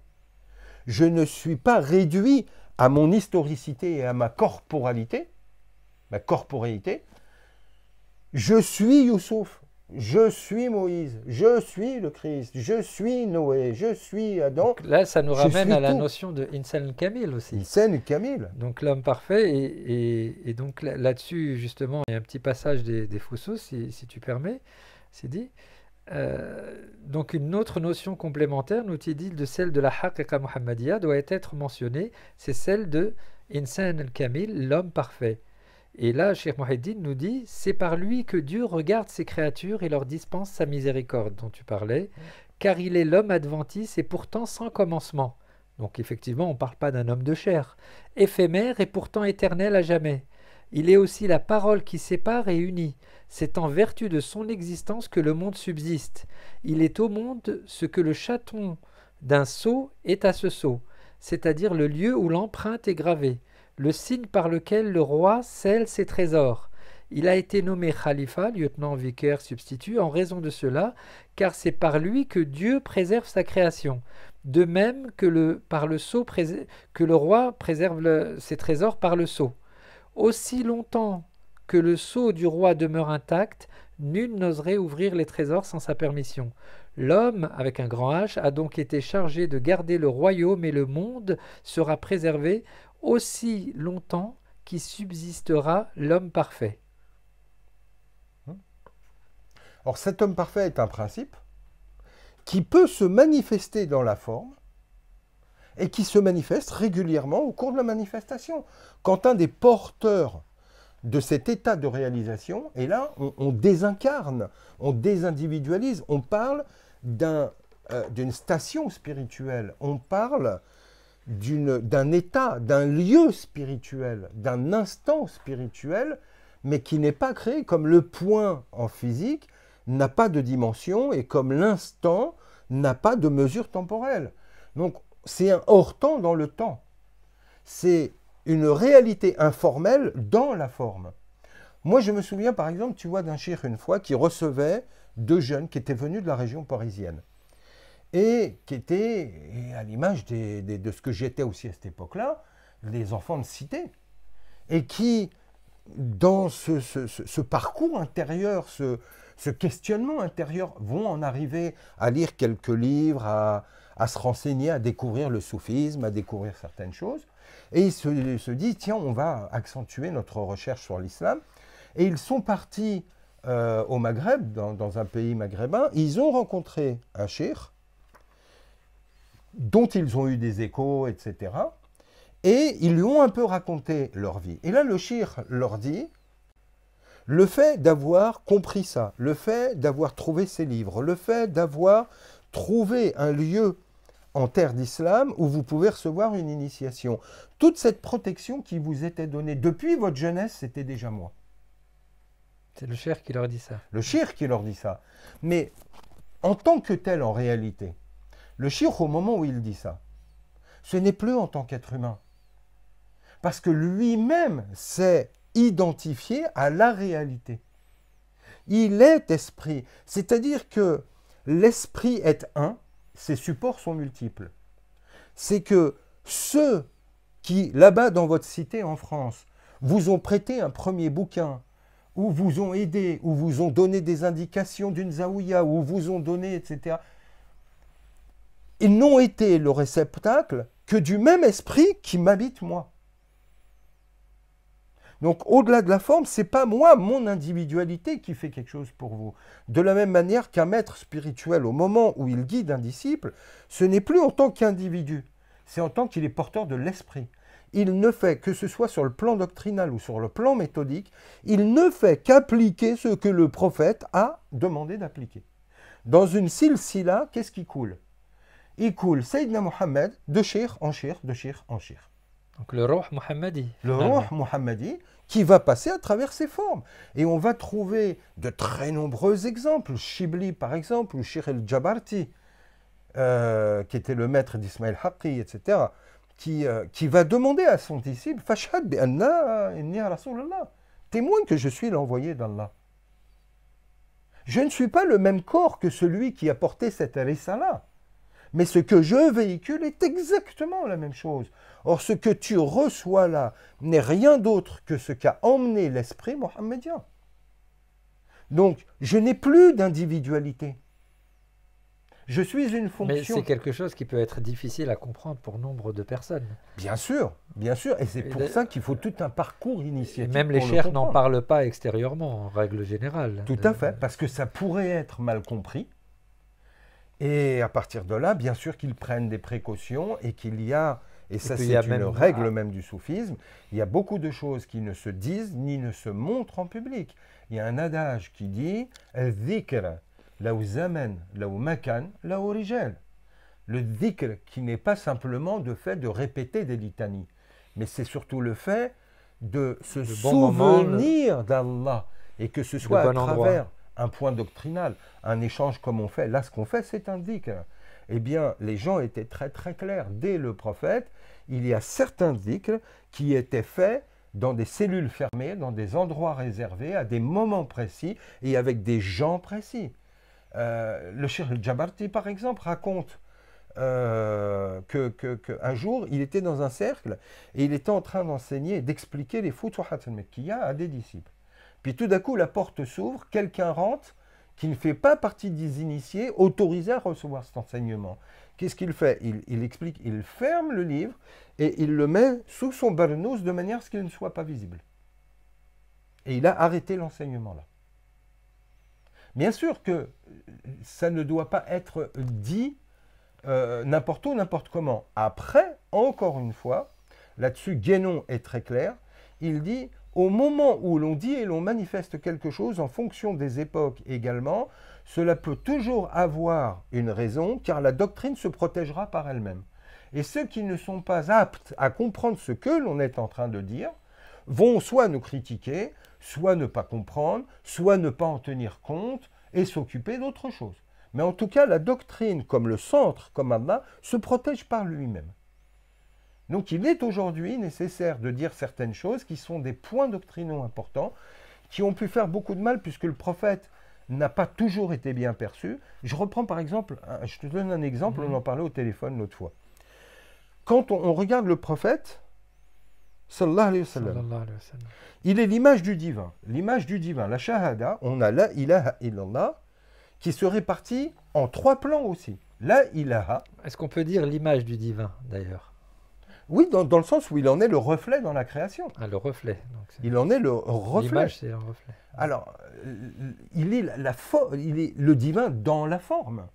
je ne suis pas réduit à mon historicité et à ma corporalité, ma corporalité. je suis Youssouf. Je suis Moïse, je suis le Christ, je suis Noé, je suis Adam. Donc là, ça nous ramène à la notion de Insan Kamil aussi. Insan Kamil. Donc l'homme parfait. Et, donc là-dessus, justement, il y a un petit passage des, des si, tu permets, c'est dit. Euh, donc une autre notion complémentaire, nous dit de celle de la Haqqa Muhammadiyah, doit être mentionnée, c'est celle de Insan al-Kamil, l'homme parfait. Et là, Cheikh Moheddin nous dit c'est par lui que Dieu regarde ses créatures et leur dispense sa miséricorde dont tu parlais, car il est l'homme adventice et pourtant sans commencement. Donc effectivement, on ne parle pas d'un homme de chair, éphémère et pourtant éternel à jamais. Il est aussi la parole qui sépare et unit. C'est en vertu de son existence que le monde subsiste. Il est au monde ce que le chaton d'un sceau est à ce sceau, c'est-à-dire le lieu où l'empreinte est gravée le signe par lequel le roi scelle ses trésors. Il a été nommé Khalifa, lieutenant vicaire substitut, en raison de cela, car c'est par lui que Dieu préserve sa création. De même que le, par le que le roi préserve ses trésors par le sceau. Aussi longtemps que le sceau du roi demeure intact, nul n'oserait ouvrir les trésors sans sa permission. L'homme, avec un grand H, a donc été chargé de garder le royaume et le monde sera préservé aussi longtemps qu'il subsistera l'homme parfait. Hein Or cet homme parfait est un principe qui peut se manifester dans la forme et qui se manifeste régulièrement au cours de la manifestation. Quand un des porteurs de cet état de réalisation, et là on, désincarne, on désindividualise, on parle euh, d'une station spirituelle, on parle d'un état, d'un lieu spirituel, d'un instant spirituel, mais qui n'est pas créé comme le point en physique n'a pas de dimension et comme l'instant n'a pas de mesure temporelle. Donc c'est un hors-temps dans le temps. C'est une réalité informelle dans la forme. Moi, je me souviens par exemple, tu vois, d'un chir une fois qui recevait deux jeunes qui étaient venus de la région parisienne et qui étaient, à l'image de ce que j'étais aussi à cette époque-là, les enfants de cité, et qui, dans ce, parcours intérieur, ce, questionnement intérieur, vont en arriver à lire quelques livres, à, se renseigner, à découvrir le soufisme, à découvrir certaines choses, et ils se, disent, tiens, on va accentuer notre recherche sur l'islam, et ils sont partis euh, au Maghreb, dans, un pays maghrébin, ils ont rencontré un chir dont ils ont eu des échos, etc. Et ils lui ont un peu raconté leur vie. Et là, le shir leur dit, le fait d'avoir compris ça, le fait d'avoir trouvé ces livres, le fait d'avoir trouvé un lieu en terre d'islam où vous pouvez recevoir une initiation, toute cette protection qui vous était donnée depuis votre jeunesse, c'était déjà moi. C'est le shir qui leur dit ça. Le chir qui leur dit ça. Mais en tant que tel, en réalité, le chiffre, au moment où il dit ça, ce n'est plus en tant qu'être humain. Parce que lui-même s'est identifié à la réalité. Il est esprit. C'est-à-dire que l'esprit est un, ses supports sont multiples. C'est que ceux qui, là-bas dans votre cité en France, vous ont prêté un premier bouquin, ou vous ont aidé, ou vous ont donné des indications d'une zaouïa, ou vous ont donné, etc ils n'ont été le réceptacle que du même esprit qui m'habite moi. Donc au-delà de la forme, ce n'est pas moi, mon individualité qui fait quelque chose pour vous. De la même manière qu'un maître spirituel, au moment où il guide un disciple, ce n'est plus en tant qu'individu, c'est en tant qu'il est porteur de l'esprit. Il ne fait, que ce soit sur le plan doctrinal ou sur le plan méthodique, il ne fait qu'appliquer ce que le prophète a demandé d'appliquer. Dans une silsila, qu'est-ce qui coule il coule Sayyidina Mohammed de shir en shir, de shir en shir. Donc le roi Muhammadi, Le roi Muhammadi qui va passer à travers ces formes. Et on va trouver de très nombreux exemples. Shibli par exemple, ou Shir el-Jabarti, euh, qui était le maître d'Ismaël Haqqi, etc., qui, euh, qui va demander à son disciple, Fashad bi anna Rasulallah, témoigne que je suis l'envoyé d'Allah. Je ne suis pas le même corps que celui qui a porté cette là. » Mais ce que je véhicule est exactement la même chose. Or, ce que tu reçois là n'est rien d'autre que ce qu'a emmené l'esprit mohammedien. Donc, je n'ai plus d'individualité. Je suis une fonction. Mais c'est quelque chose qui peut être difficile à comprendre pour nombre de personnes. Bien sûr, bien sûr. Et c'est pour ça qu'il faut tout un parcours initiatique. même les chers n'en parlent pas extérieurement, en règle générale. Tout à euh, fait, parce que ça pourrait être mal compris et à partir de là, bien sûr qu'ils prennent des précautions et qu'il y a, et ça c'est une règle même du soufisme, il y a beaucoup de choses qui ne se disent ni ne se montrent en public. Il y a un adage qui dit « dhikr laou zaman laou makan Le dhikr qui n'est pas simplement le fait de répéter des litanies, mais c'est surtout le fait de se souvenir d'Allah et que ce soit à travers un point doctrinal, un échange comme on fait. Là, ce qu'on fait, c'est un dhikr. Eh bien, les gens étaient très très clairs. Dès le prophète, il y a certains dhikrs qui étaient faits dans des cellules fermées, dans des endroits réservés, à des moments précis et avec des gens précis. Euh, le al Jabarti, par exemple, raconte qu'un euh, que, jour, il était dans un cercle et il était en train d'enseigner, d'expliquer les Futuhat al à des disciples. Puis tout d'un coup, la porte s'ouvre, quelqu'un rentre qui ne fait pas partie des initiés autorisés à recevoir cet enseignement. Qu'est-ce qu'il fait il, explique, il ferme le livre et il le met sous son barnous de manière à ce qu'il ne soit pas visible. Et il a arrêté l'enseignement là. Bien sûr que ça ne doit pas être dit euh, n'importe où, n'importe comment. Après, encore une fois, là-dessus, Guénon est très clair. Il dit au moment où l'on dit et l'on manifeste quelque chose en fonction des époques également, cela peut toujours avoir une raison car la doctrine se protégera par elle-même. Et ceux qui ne sont pas aptes à comprendre ce que l'on est en train de dire vont soit nous critiquer, soit ne pas comprendre, soit ne pas en tenir compte et s'occuper d'autre chose. Mais en tout cas, la doctrine, comme le centre, comme se protège par lui-même. Donc il est aujourd'hui nécessaire de dire certaines choses qui sont des points doctrinaux importants, qui ont pu faire beaucoup de mal puisque le prophète n'a pas toujours été bien perçu. Je reprends par exemple, je te donne un exemple, on mhm. en parlait au téléphone l'autre fois. Quand on, regarde le prophète, sallallahu alayhi wa sallam, il est l'image du divin, l'image du divin, la shahada, on a la ilaha illallah, qui se répartit en trois plans aussi. La ilaha. Est-ce qu'on peut dire l'image du divin d'ailleurs oui, dans, le sens où il en est le reflet dans la création. Ah, le reflet. il en est le reflet. L'image, c'est un reflet. Alors, euh, il est, il est le divin dans la forme.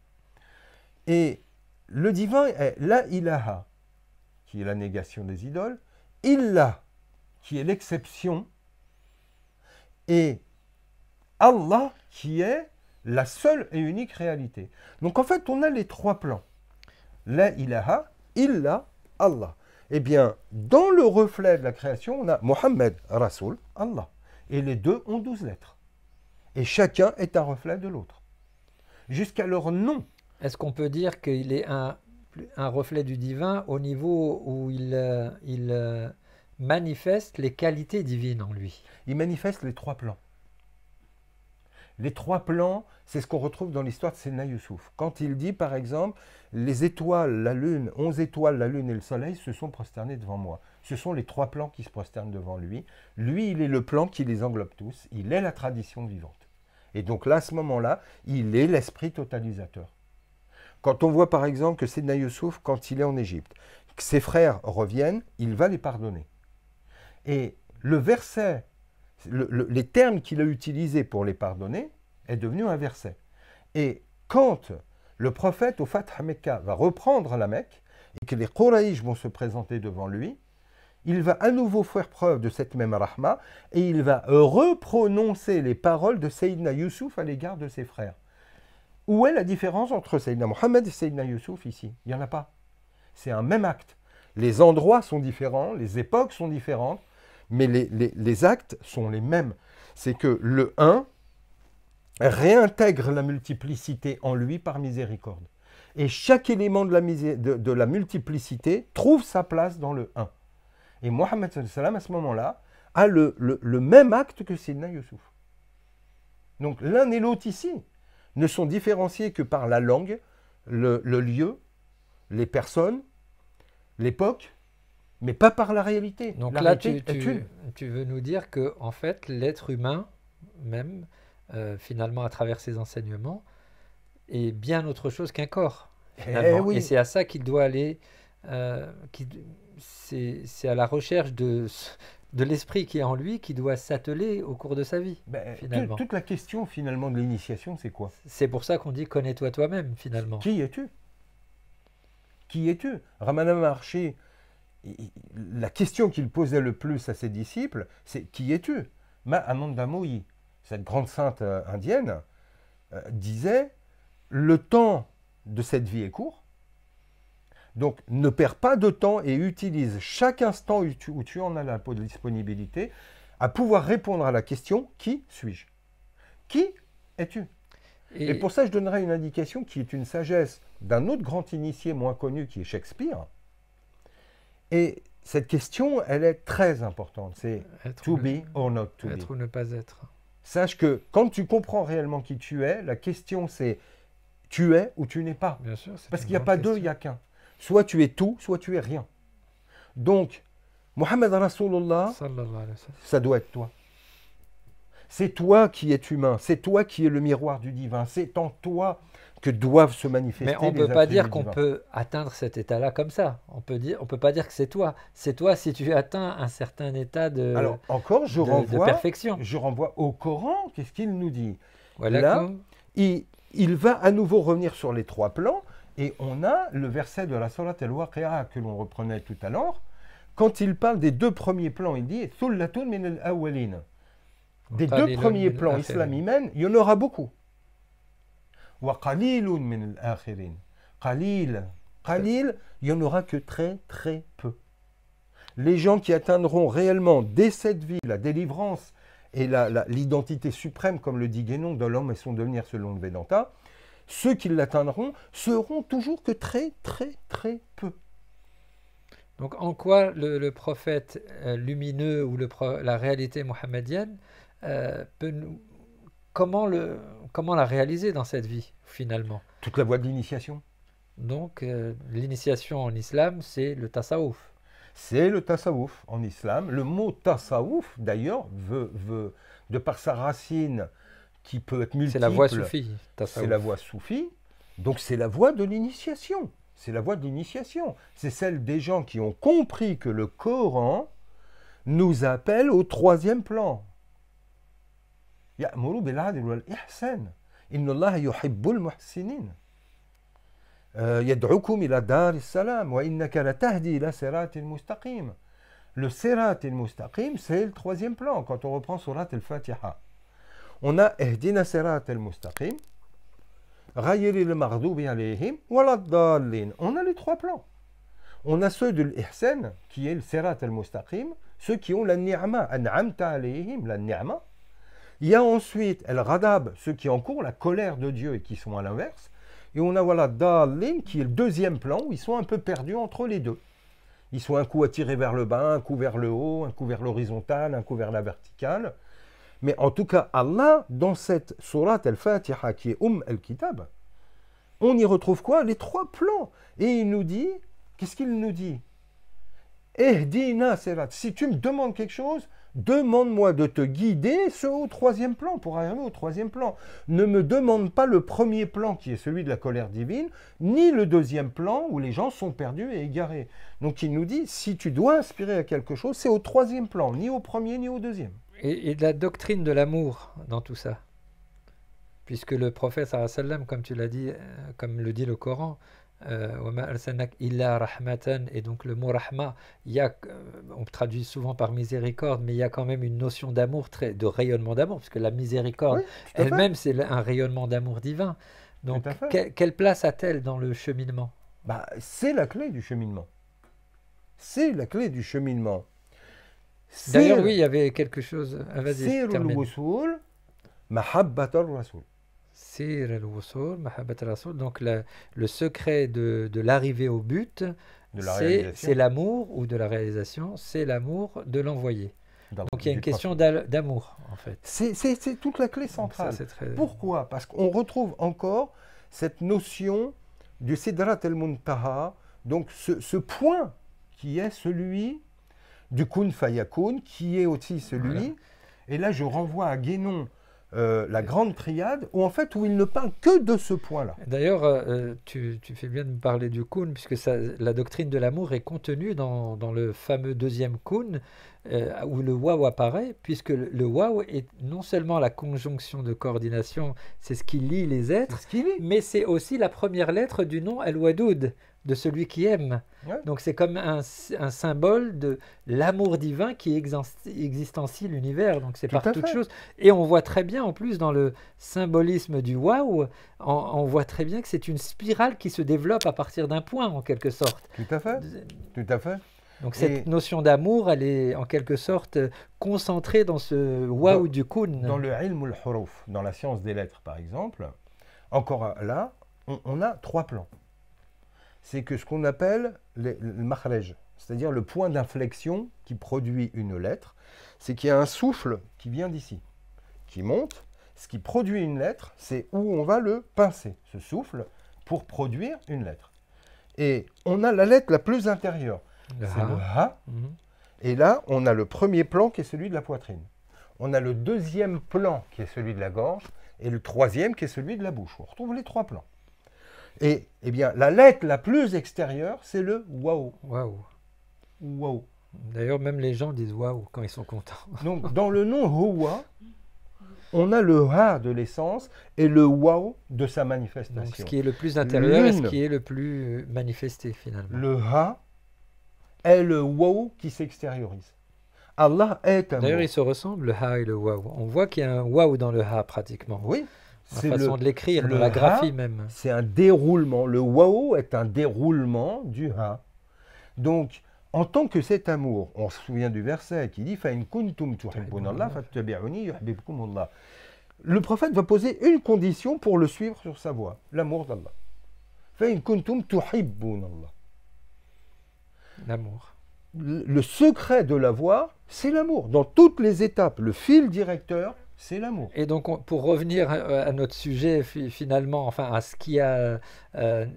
Et le divin est la ilaha, qui est la négation des idoles, illa, qui est l'exception, et Allah, qui est la seule et unique réalité. Donc en fait, on a les trois plans. La ilaha, illa, Allah. Eh bien, dans le reflet de la création, on a Mohammed, Rasoul, Allah. Et les deux ont douze lettres. Et chacun est un reflet de l'autre. Jusqu'à leur nom. Est-ce qu'on peut dire qu'il est un, reflet du divin au niveau où il, euh, euh, manifeste les qualités divines en lui Il manifeste les trois plans. Les trois plans, c'est ce qu'on retrouve dans l'histoire de Sénat Youssouf. Quand il dit, par exemple, les étoiles, la lune, onze étoiles, la lune et le soleil se sont prosternés devant moi. Ce sont les trois plans qui se prosternent devant lui. Lui, il est le plan qui les englobe tous. Il est la tradition vivante. Et donc là, à ce moment-là, il est l'esprit totalisateur. Quand on voit par exemple que Sénat Youssouf, quand il est en Égypte, que ses frères reviennent, il va les pardonner. Et le verset les termes qu'il a utilisés pour les pardonner est devenu un verset. Et quand le prophète au Fath Mecca va reprendre la Mecque et que les Quraysh vont se présenter devant lui, il va à nouveau faire preuve de cette même rahma et il va reprononcer les paroles de Sayyidina Youssouf à l'égard de ses frères. Où est la différence entre Sayyidina Mohammed et Sayyidina Youssouf ici Il n'y en a pas. C'est un même acte. Les endroits sont différents, les époques sont différentes, mais les, actes sont les mêmes. C'est que le 1 réintègre la multiplicité en lui par miséricorde. Et chaque élément de la, de la multiplicité trouve sa place dans le 1. Et Mohammed à ce moment-là, a le, même acte que Sidna Youssouf. Donc l'un et l'autre ici ne sont différenciés que par la langue, le lieu, les personnes, l'époque mais pas par la réalité. Donc la là, tu, veux nous dire que, en fait, l'être humain, même, euh, finalement, à travers ses enseignements, est bien autre chose qu'un corps. Eh Et c'est à ça qu'il doit aller. Euh, c'est à la recherche de, de l'esprit qui est en lui qui doit s'atteler au cours de sa vie. Ben, finalement. Toute la question finalement de l'initiation, c'est quoi C'est pour ça qu'on dit connais-toi toi-même finalement. Qui es-tu Qui es-tu Ramana Maharshi la question qu'il posait le plus à ses disciples, c'est Qui es-tu Ma Ananda cette grande sainte euh, indienne, euh, disait Le temps de cette vie est court, donc ne perds pas de temps et utilise chaque instant où tu, en as la disponibilité à pouvoir répondre à la question Qui suis-je Qui es-tu et... et pour ça, je donnerai une indication qui est une sagesse d'un autre grand initié moins connu qui est Shakespeare. Et cette question, elle est très importante. C'est to be or not to être be. Être ou ne pas être. Sache que quand tu comprends réellement qui tu es, la question c'est tu es ou tu n'es pas. Bien sûr, Parce qu'il n'y a pas deux, il n'y a qu'un. Soit tu es tout, soit tu es rien. Donc, Mohammed Rasulullah, ça doit être toi. C'est toi qui es humain, c'est toi qui es le miroir du divin, c'est en toi doivent se manifester. Mais on ne peut pas dire qu'on peut atteindre cet état-là comme ça. On peut dire, on peut pas dire que c'est toi. C'est toi si tu atteins un certain état de. Alors encore, je renvoie. perfection. Je renvoie au Coran. Qu'est-ce qu'il nous dit voilà Là, il, va à nouveau revenir sur les trois plans. Et on a le verset de la Solat al-Waqi'a que l'on reprenait tout à l'heure. Quand il parle des deux premiers plans, il dit Des deux premiers plans islamimènes, il y en aura beaucoup. Qalil, il n'y en aura que très très peu. Les gens qui atteindront réellement dès cette vie la délivrance et l'identité suprême, comme le dit Guénon, de l'homme et son devenir selon le Vedanta, ceux qui l'atteindront seront toujours que très très très peu. Donc en quoi le, prophète euh, lumineux ou le, la réalité mohammadienne euh, peut nous, comment, le, comment la réaliser dans cette vie, finalement Toute la voie de l'initiation. Donc, euh, l'initiation en islam, c'est le tasawuf. C'est le tasawuf en islam. Le mot tasawuf, d'ailleurs, veut, de par sa racine qui peut être multiple. C'est la voie soufie. C'est la voie soufie. Donc, c'est la voie de l'initiation. C'est la voie de l'initiation. C'est celle des gens qui ont compris que le Coran nous appelle au troisième plan. يأمر بالعدل والإحسان إن الله يحب المحسنين يدعوكم إلى دار السلام وإنك لتهدي إلى صراط مستقيم Le sirat al-mustaqim, c'est le troisième plan quand on reprend surat al-Fatiha. On a Ehdina sirat al-mustaqim, Ghayri al-maghdubi alayhim, waladdallin. On a les trois plans. On a ceux de l'ihsan, qui est le sirat al-mustaqim, ceux qui ont la ni'ma, an'amta alayhim, la ni'ma, Il y a ensuite El Radab, ceux qui encourent la colère de Dieu et qui sont à l'inverse. Et on a voilà Dalim, qui est le deuxième plan, où ils sont un peu perdus entre les deux. Ils sont un coup attirés vers le bas, un coup vers le haut, un coup vers l'horizontale, un coup vers la verticale. Mais en tout cas, Allah, dans cette surat al-Fatiha qui est Umm al-Kitab, on y retrouve quoi Les trois plans. Et il nous dit, qu'est-ce qu'il nous dit Eh, Ehdina, c'est Si tu me demandes quelque chose, Demande-moi de te guider ce au troisième plan, pour arriver au troisième plan. Ne me demande pas le premier plan qui est celui de la colère divine, ni le deuxième plan où les gens sont perdus et égarés. Donc il nous dit, si tu dois inspirer à quelque chose, c'est au troisième plan, ni au premier ni au deuxième. Et, la doctrine de l'amour dans tout ça Puisque le prophète, comme tu l'as dit, euh, comme le dit le Coran, euh, Et donc le mot rahma, il euh, on traduit souvent par miséricorde, mais il y a quand même une notion d'amour, très, de rayonnement d'amour, puisque la miséricorde elle-même, c'est un rayonnement d'amour divin. Donc quelle place a-t-elle dans le cheminement bah, C'est la clé du cheminement. C'est la clé du cheminement. D'ailleurs, oui, il y avait quelque chose. Ah, c'est le mahabbat rasul Sir Donc le secret de, l'arrivée au but, c'est l'amour ou de la réalisation, c'est l'amour de l'envoyer. Donc il y a une question d'amour en fait. C'est toute la clé centrale. Pourquoi Parce qu'on retrouve encore cette notion du Sidrat el muntaha donc ce, point qui est celui du Kun Fayakun, qui est aussi celui, et là je renvoie à Guénon, euh, la grande triade, où en fait où il ne parle que de ce point-là. D'ailleurs, euh, euh, tu, fais bien de me parler du Kuhn, puisque la doctrine de l'amour est contenue dans, le fameux deuxième Kuhn, où le wow apparaît, puisque le, le est non seulement la conjonction de coordination, c'est ce qui lie les êtres, mais c'est aussi la première lettre du nom El Wadoud, de celui qui aime. Donc c'est comme un, symbole de l'amour divin qui existentie l'univers. Donc c'est par toute chose. Et on voit très bien en plus dans le symbolisme du waouh, on, voit très bien que c'est une spirale qui se développe à partir d'un point en quelque sorte. Tout à fait. Tout à fait. Donc cette notion d'amour, elle est en quelque sorte concentrée dans ce waouh du kun. Dans le ilm al dans la science des lettres par exemple, encore là, on a trois plans c'est que ce qu'on appelle le, marlège, c'est-à-dire le point d'inflexion qui produit une lettre, c'est qu'il y a un souffle qui vient d'ici, qui monte. Ce qui produit une lettre, c'est où on va le pincer, ce souffle, pour produire une lettre. Et on a la lettre la plus intérieure, c'est le ha. Mhm. Et là, on a le premier plan qui est celui de la poitrine. On a le deuxième plan qui est celui de la gorge et le troisième qui est celui de la bouche. On retrouve les trois plans. Et eh bien, la lettre la plus extérieure, c'est le waouh. Waouh. Waouh. D'ailleurs, même les gens disent waouh quand ils sont contents. Donc, dans le nom huwa », on a le ha de l'essence et le waouh de sa manifestation. ce qui est le plus intérieur et ce qui est le plus euh, manifesté finalement. Le ha est le waouh qui s'extériorise. Allah est un D'ailleurs, ils se ressemblent, le ha et le waouh. On voit qu'il y a un waouh dans le ha pratiquement. Oui c'est la façon de l'écrire, de la graphie même. C'est un déroulement. Le waouh » est un déroulement du ha. Donc, en tant que cet amour, on se souvient du verset qui dit kuntum Le prophète va poser une condition pour le suivre sur sa voie, l'amour d'Allah. kuntum L'amour. Le secret de la voie, c'est l'amour. Dans toutes les étapes, le fil directeur, c'est l'amour. Et donc, pour revenir euh, à, notre sujet, finalement, enfin, à ce qui euh,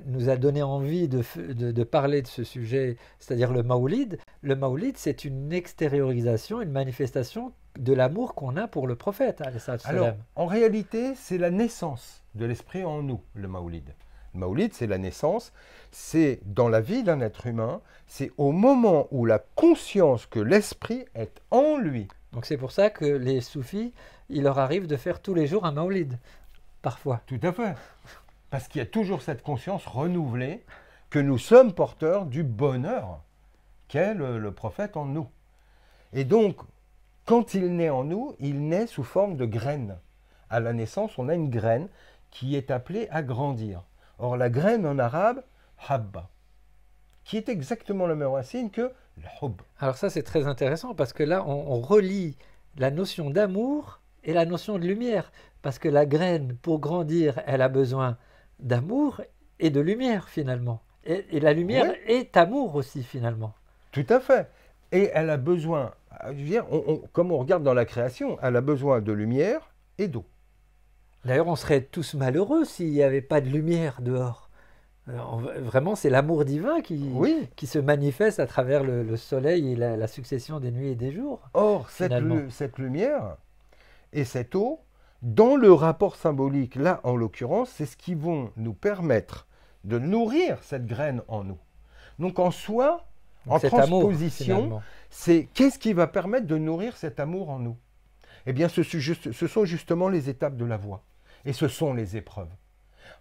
nous a donné envie de, parler de ce sujet, c'est-à-dire le maoulid, le maoulid, c'est une extériorisation, une manifestation de l'amour qu'on a pour le prophète. Alors, en réalité, c'est la naissance de l'esprit en nous, le maoulid. Le maoulid, c'est la naissance, c'est dans la vie d'un être humain, c'est au moment où la conscience que l'esprit est en lui donc c'est pour ça que les soufis, il leur arrive de faire tous les jours un maulid, parfois. Tout à fait. Parce qu'il y a toujours cette conscience renouvelée que nous sommes porteurs du bonheur qu'est le, prophète en nous. Et donc, quand il naît en nous, il naît sous forme de graine. À la naissance, on a une graine qui est appelée à grandir. Or, la graine en arabe, habba, qui est exactement la même racine que alors ça c'est très intéressant parce que là on, relie la notion d'amour et la notion de lumière. Parce que la graine, pour grandir, elle a besoin d'amour et de lumière finalement. Et, la lumière est amour aussi finalement. Tout à fait. Et elle a besoin, comme on regarde dans la création, elle a besoin de lumière et d'eau. D'ailleurs, on serait tous malheureux s'il n'y avait pas de lumière dehors. Vraiment, c'est l'amour divin qui, qui se manifeste à travers le, soleil et la, succession des nuits et des jours. Or, cette, lumière et cette eau, dans le rapport symbolique, là en l'occurrence, c'est ce qui vont nous permettre de nourrir cette graine en nous. Donc en soi, en transposition, c'est qu'est-ce qui va permettre de nourrir cet amour en nous Eh bien, ce, ce sont justement les étapes de la voie. Et ce sont les épreuves.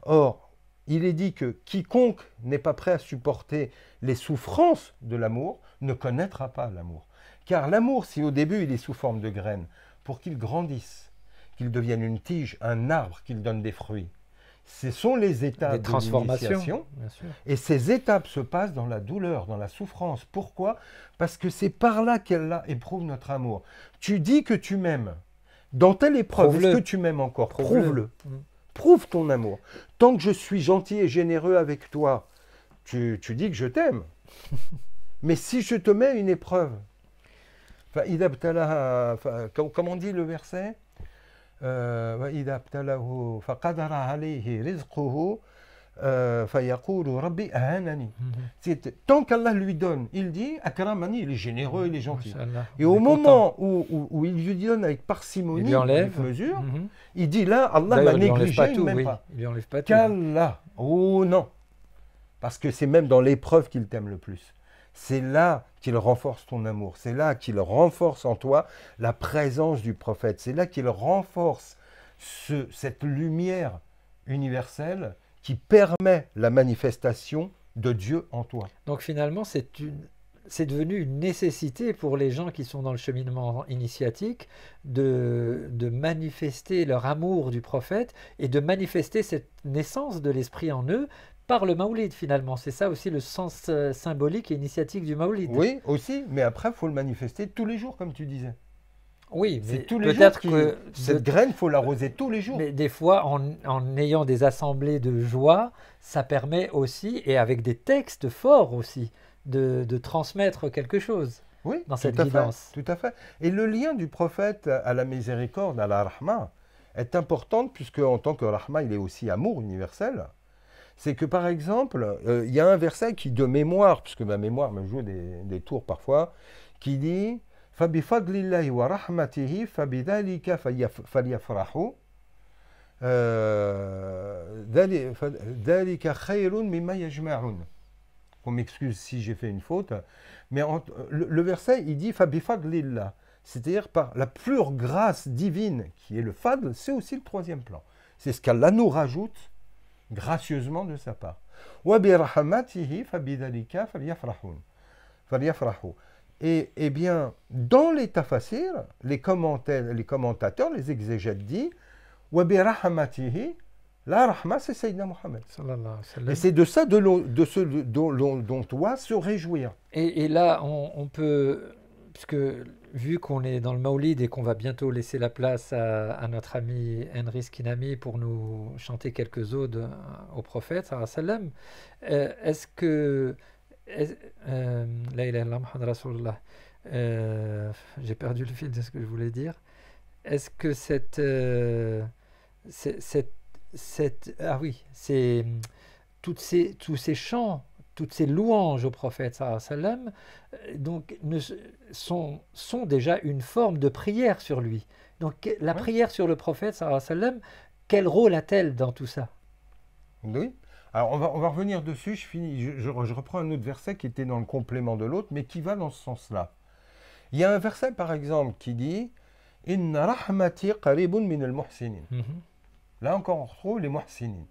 Or, il est dit que quiconque n'est pas prêt à supporter les souffrances de l'amour ne connaîtra pas l'amour. Car l'amour, si au début il est sous forme de graines, pour qu'il grandisse, qu'il devienne une tige, un arbre, qu'il donne des fruits, ce sont les étapes de transformation. Et ces étapes se passent dans la douleur, dans la souffrance. Pourquoi Parce que c'est par là qu'elle éprouve notre amour. Tu dis que tu m'aimes. Dans telle épreuve, est-ce que tu m'aimes encore Prouve-le. prouve le mm prouve ton amour. Tant que je suis gentil et généreux avec toi, tu, dis que je t'aime. Mais si je te mets une épreuve, comme on dit le verset, euh, euh, mhm. Tant qu'Allah lui donne, il dit Akramani, il est généreux, il est gentil. Et au moment où, où, il lui donne avec parcimonie, il avec mesure, mhm. il dit là, Allah m'a négligé, pas il ne pas. Il lui enlève pas tout. oh non Parce que c'est même dans l'épreuve qu'il t'aime le plus. C'est là qu'il renforce ton amour, c'est là qu'il renforce en toi la présence du prophète, c'est là qu'il renforce ce, cette lumière universelle qui permet la manifestation de Dieu en toi. Donc finalement, c'est une, c'est devenu une nécessité pour les gens qui sont dans le cheminement initiatique de, de, manifester leur amour du prophète et de manifester cette naissance de l'esprit en eux par le maoulid finalement. C'est ça aussi le sens euh, symbolique et initiatique du maoulid. Oui, aussi, mais après, il faut le manifester tous les jours, comme tu disais. Oui, mais peut-être que cette graine, faut l'arroser tous les jours. Mais des fois, en, ayant des assemblées de joie, ça permet aussi, et avec des textes forts aussi, de, transmettre quelque chose. Oui, dans cette tout Fait, tout à fait. Et le lien du prophète à la miséricorde, à la rahma, est important puisque en tant que rahma, il est aussi amour universel. C'est que par exemple, euh, il y a un verset qui, de mémoire, puisque ma mémoire me joue des tours parfois, qui dit فبفضل الله ورحمته فبذلك فليفرحوا ذلك خير مما يجمعون on m'excuse si j'ai fait une faute, mais le, verset, il dit Fabifadlillah, c'est-à-dire par la pure grâce divine, qui est le fadl, c'est aussi le troisième plan. C'est ce qu'Allah nous rajoute gracieusement de sa part. Et, eh bien, dans les tafasir, les, commentateurs, les exégètes disent la rahma, c'est Sayyidina Muhammad. Et c'est de ça de, ce dont, on doit se réjouir. Et, là, on, peut, puisque vu qu'on est dans le Maulid et qu'on va bientôt laisser la place à, notre ami Henry Skinami pour nous chanter quelques odes au prophète, euh, est-ce que euh, euh, j'ai perdu le fil de ce que je voulais dire. Est-ce que euh, cette, cette, Ah oui, c'est. Toutes ces, tous ces chants, toutes ces louanges au prophète, sallam, donc, ne, sont, sont déjà une forme de prière sur lui. Donc la prière sur le prophète, sallam, quel rôle a-t-elle dans tout ça Oui, alors on va, revenir dessus, je, je, reprends un autre verset qui était dans le complément de l'autre, mais qui va dans ce sens-là. Il y a un verset par exemple qui dit Inna rahmati qaribun min al muhsinin. Mhm. Là encore, on retrouve les muhsinin.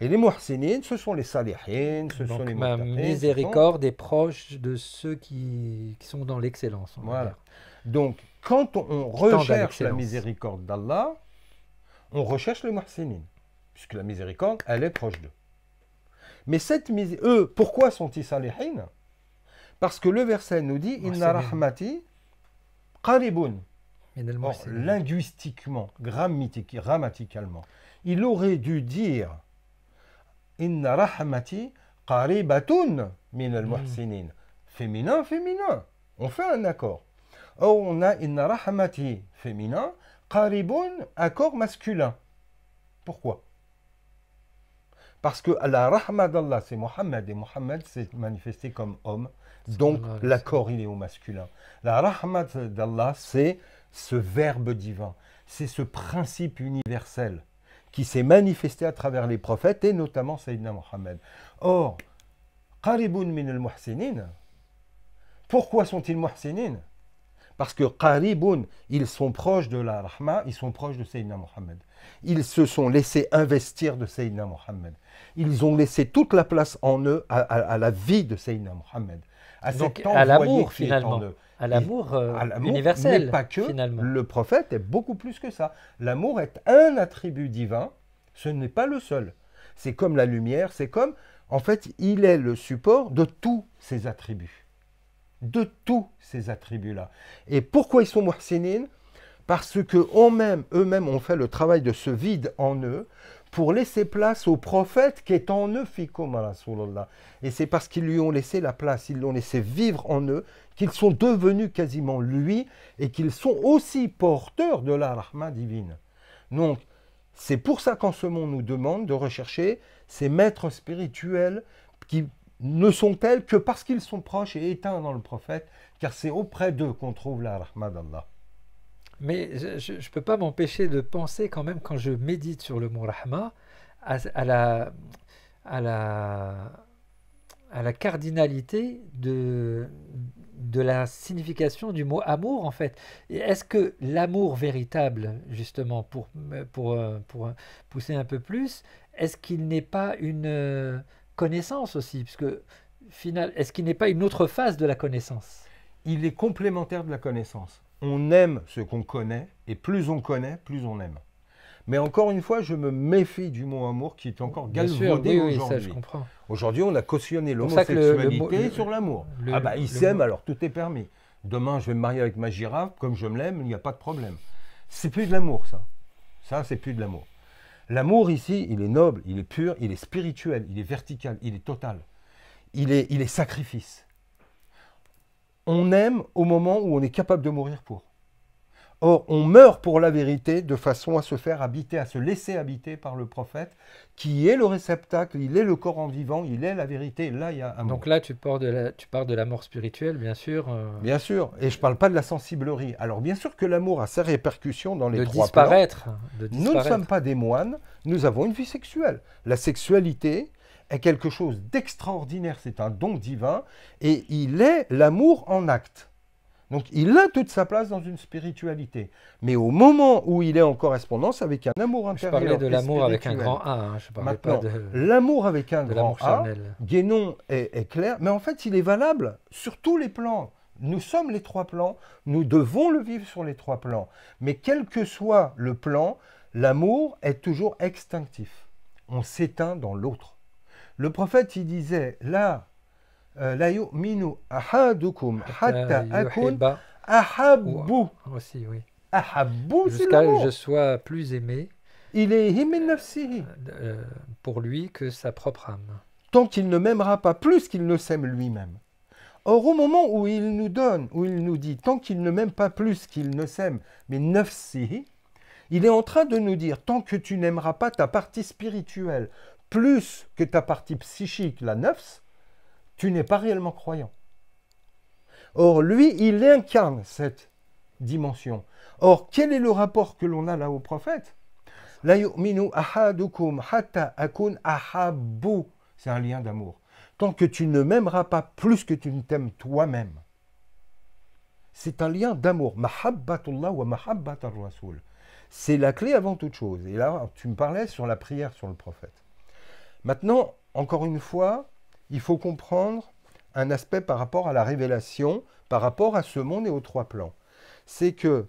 Et les muhsinin, ce sont les salihin », ce sont les ma miséricorde des est proche de ceux qui, sont dans l'excellence. Voilà. Donc, quand on, recherche la miséricorde d'Allah, on recherche les muhsinin, puisque la miséricorde, elle est proche d'eux. Mais cette mise, eux, pourquoi sont-ils salihin Parce que le verset nous dit Inna rahmati linguistiquement, grammaticalement, il aurait dû dire Inna rahmati qaribatun min hmm. muhsinin. Féminin, féminin. On fait un accord. Or, on a Inna rahmati féminin, qaribun, accord masculin. Pourquoi parce que la rahma d'Allah, c'est Mohammed, et Mohammed s'est manifesté comme homme, donc l'accord, il est au masculin. La rahma d'Allah, c'est ce verbe divin, c'est ce principe universel qui s'est manifesté à travers les prophètes, et notamment Sayyidina Mohammed. Or, Qaribun min al-Muhsinin, pourquoi sont-ils Muhsinin parce que qaribun », ils sont proches de la Rahma, ils sont proches de Sayyidina Mohamed. Ils se sont laissés investir de Sayyidina Mohammed. Ils ont laissé toute la place en eux à, la vie de Sayyidina Mohamed. À cet l'amour finalement. Euh, à l'amour universel. pas que. Le prophète est beaucoup plus que ça. L'amour est un attribut divin. Ce n'est pas le seul. C'est comme la lumière. C'est comme, en fait, il est le support de tous ses attributs de tous ces attributs-là. Et pourquoi ils sont muhsinin Parce qu'eux-mêmes, eux-mêmes ont fait le travail de ce vide en eux pour laisser place au prophète qui est en eux, la Rasulallah. Et c'est parce qu'ils lui ont laissé la place, ils l'ont laissé vivre en eux, qu'ils sont devenus quasiment lui et qu'ils sont aussi porteurs de la rahma divine. Donc, c'est pour ça qu'en ce monde, nous demande de rechercher ces maîtres spirituels qui ne sont elles que parce qu'ils sont proches et éteints dans le prophète, car c'est auprès d'eux qu'on trouve la rahma d'Allah. Mais je ne peux pas m'empêcher de penser quand même, quand je médite sur le mot rahma, à, la, à, la, à la cardinalité de, de la signification du mot amour en fait. Est-ce que l'amour véritable, justement, pour, pour, pour pousser un peu plus, est-ce qu'il n'est pas une connaissance aussi, que, final, est-ce qu'il n'est pas une autre phase de la connaissance Il est complémentaire de la connaissance. On aime ce qu'on connaît, et plus on connaît, plus on aime. Mais encore une fois, je me méfie du mot amour qui est encore galvaudé aujourd'hui. aujourd'hui, on a cautionné l'homosexualité sur l'amour. Ah bah, il s'aime, alors tout est permis. Demain, je vais me marier avec ma girafe, comme je me l'aime, il n'y a pas de problème. C'est plus de l'amour, ça. Ça, c'est plus de l'amour. L'amour ici, il est noble, il est pur, il est spirituel, il est vertical, il est total. Il est, il est sacrifice. On aime au moment où on est capable de mourir pour. Or, on meurt pour la vérité de façon à se faire habiter, à se laisser habiter par le prophète, qui est le réceptacle, il est le corps en vivant, il est la vérité. Là, il y a Donc là, tu parles de la, tu de mort spirituelle, bien sûr. Euh, bien sûr, et je ne parle pas de la sensiblerie. Alors, bien sûr que l'amour a ses répercussions dans les trois De disparaître. Nous ne sommes pas des moines, nous avons une vie sexuelle. La sexualité, est quelque chose d'extraordinaire, c'est un don divin, et il est l'amour en acte. Donc il a toute sa place dans une spiritualité. Mais au moment où il est en correspondance avec un amour intérieur. Je parlais de l'amour avec un grand A. Hein, je pas de l'amour avec un grand A, Guénon est, est clair, mais en fait il est valable sur tous les plans. Nous sommes les trois plans, nous devons le vivre sur les trois plans. Mais quel que soit le plan, l'amour est toujours extinctif. On s'éteint dans l'autre. Le prophète, il disait, là, euh, la yu'minu ahadukum hatta akun Jusqu'à ce que je sois plus aimé. Il est si pour lui que sa propre âme. Tant qu'il ne m'aimera pas plus qu'il ne s'aime lui-même. Or, au moment où il nous donne, où il nous dit, tant qu'il ne m'aime pas plus qu'il ne s'aime, mais si il est en train de nous dire, tant que tu n'aimeras pas ta partie spirituelle plus que ta partie psychique, la nefs, tu n'es pas réellement croyant. Or, lui, il incarne cette dimension. Or, quel est le rapport que l'on a là au prophète La akun C'est un lien d'amour. Tant que tu ne m'aimeras pas plus que tu ne t'aimes toi-même. C'est un lien d'amour. Mahabbatullah C'est la clé avant toute chose. Et là, tu me parlais sur la prière sur le prophète. Maintenant, encore une fois, il faut comprendre un aspect par rapport à la révélation, par rapport à ce monde et aux trois plans. C'est que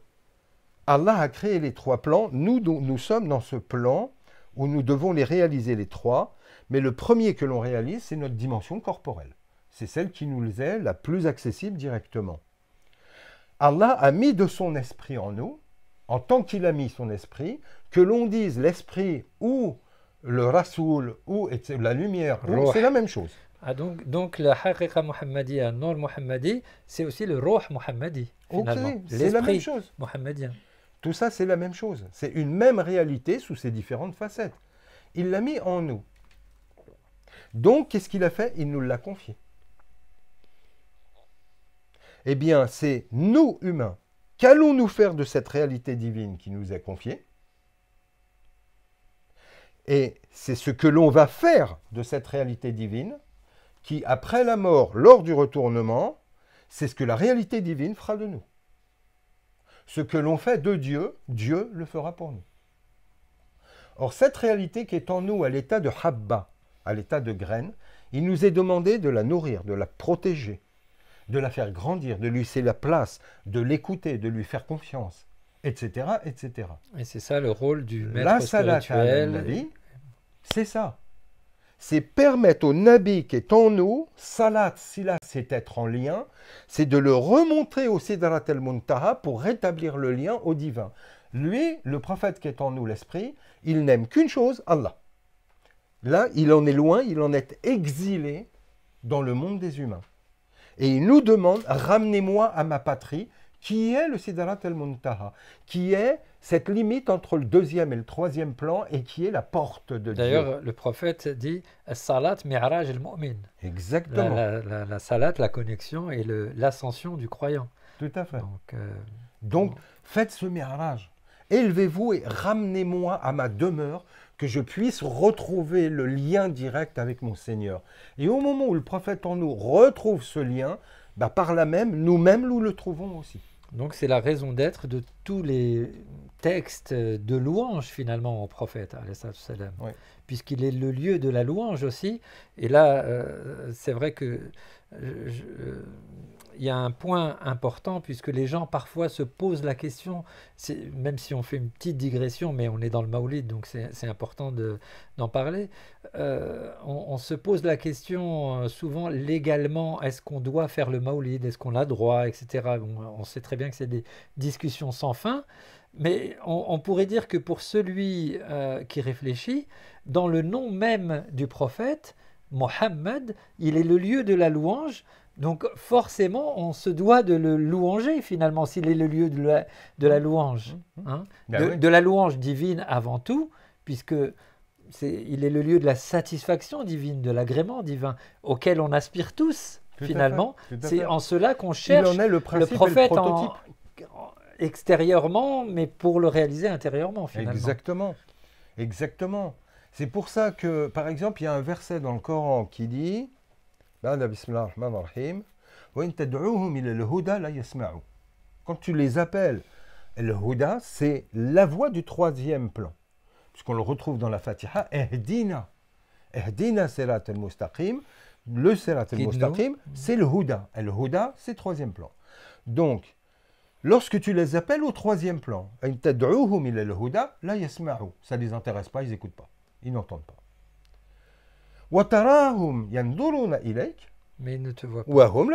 Allah a créé les trois plans, nous, nous sommes dans ce plan où nous devons les réaliser les trois, mais le premier que l'on réalise, c'est notre dimension corporelle. C'est celle qui nous est la plus accessible directement. Allah a mis de son esprit en nous, en tant qu'il a mis son esprit, que l'on dise l'esprit ou le rasoul ou la lumière, c'est la même chose. Ah, donc, donc la haqiqa Mohammadi, Mohammadi, c'est aussi le roh Mohammadi. c'est la même chose. Tout ça, c'est la même chose. C'est une même réalité sous ses différentes facettes. Il l'a mis en nous. Donc, qu'est-ce qu'il a fait Il nous l'a confié. Eh bien, c'est nous, humains, qu'allons-nous faire de cette réalité divine qui nous est confiée Et c'est ce que l'on va faire de cette réalité divine qui, après la mort, lors du retournement, c'est ce que la réalité divine fera de nous. Ce que l'on fait de Dieu, Dieu le fera pour nous. Or, cette réalité qui est en nous à l'état de habba, à l'état de graine, il nous est demandé de la nourrir, de la protéger, de la faire grandir, de lui céder la place, de l'écouter, de lui faire confiance, etc. etc. Et c'est ça le rôle du maître la spirituel. La c'est ça c'est permettre au Nabi qui est en nous, Salat, sila, c'est être en lien, c'est de le remontrer au Sidrat el-Muntaha pour rétablir le lien au divin. Lui, le prophète qui est en nous, l'esprit, il n'aime qu'une chose, Allah. Là, il en est loin, il en est exilé dans le monde des humains. Et il nous demande, ramenez-moi à ma patrie, qui est le Siddharat al muntaha qui est cette limite entre le deuxième et le troisième plan et qui est la porte de Dieu. D'ailleurs, le prophète dit Salat mi'raj al-mumin mumin Exactement. La, salat, la connexion et l'ascension du croyant. Tout à fait. Donc, euh, faites ce mi'raj. Élevez-vous et ramenez-moi à ma demeure que je puisse retrouver le lien direct avec mon Seigneur. Et au moment où le prophète en nous retrouve ce lien, bah, par là même, nous-mêmes, nous le trouvons aussi. Donc c'est la raison d'être de tous les textes de louange finalement au prophète, salam, puisqu'il est le lieu de la louange aussi. Et là, euh, c'est vrai que euh, il y a un point important puisque les gens parfois se posent la question, même si on fait une petite digression, mais on est dans le maoulid, donc c'est important d'en parler, euh, on, se pose la question euh, souvent légalement, est-ce qu'on doit faire le maoulid, est-ce qu'on a droit, etc. on sait très bien que c'est des discussions sans fin, mais on, pourrait dire que pour celui euh, qui réfléchit, dans le nom même du prophète, Mohammed, il est le lieu de la louange donc forcément, on se doit de le louanger finalement, s'il est le lieu de la, mmh. louange. Mmh. Mmh. Hein. Ben de, la louange divine avant tout, puisque est, il est le lieu de la satisfaction divine, de l'agrément divin, auquel on aspire tous finalement. C'est en cela qu'on cherche est le, prophète le extérieurement, mais pour le réaliser intérieurement finalement. Exactement, exactement. C'est pour ça que, par exemple, il y a un verset dans le Coran qui dit quand tu les appelles, le c'est la voix du troisième plan. Puisqu'on le retrouve dans la Fatiha, Le c'est le huda. le c'est le troisième plan. Donc, lorsque tu les appelles au troisième plan, ça ne les intéresse pas, ils n'écoutent pas. Ils n'entendent pas. Mais ne te voient pas. Hum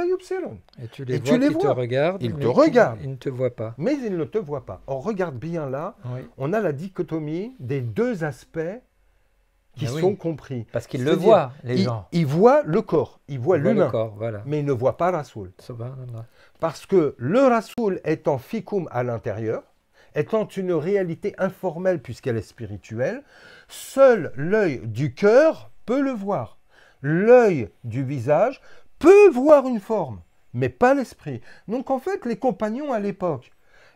Et tu les Et tu les ils te regardent. Ils ne te voient pas. Mais ils ne te voient pas. On regarde bien là, on a la dichotomie des deux aspects qui ah sont compris. Parce qu'ils le voient, les gens. Ils voient le corps, ils voient l'humain, mais ils ne voient pas Rasoul. Parce que le Rasoul étant ficum à l'intérieur, étant une réalité informelle puisqu'elle est spirituelle, seul l'œil du cœur peut le voir. L'œil du visage peut voir une forme, mais pas l'esprit. Donc en fait, les compagnons à l'époque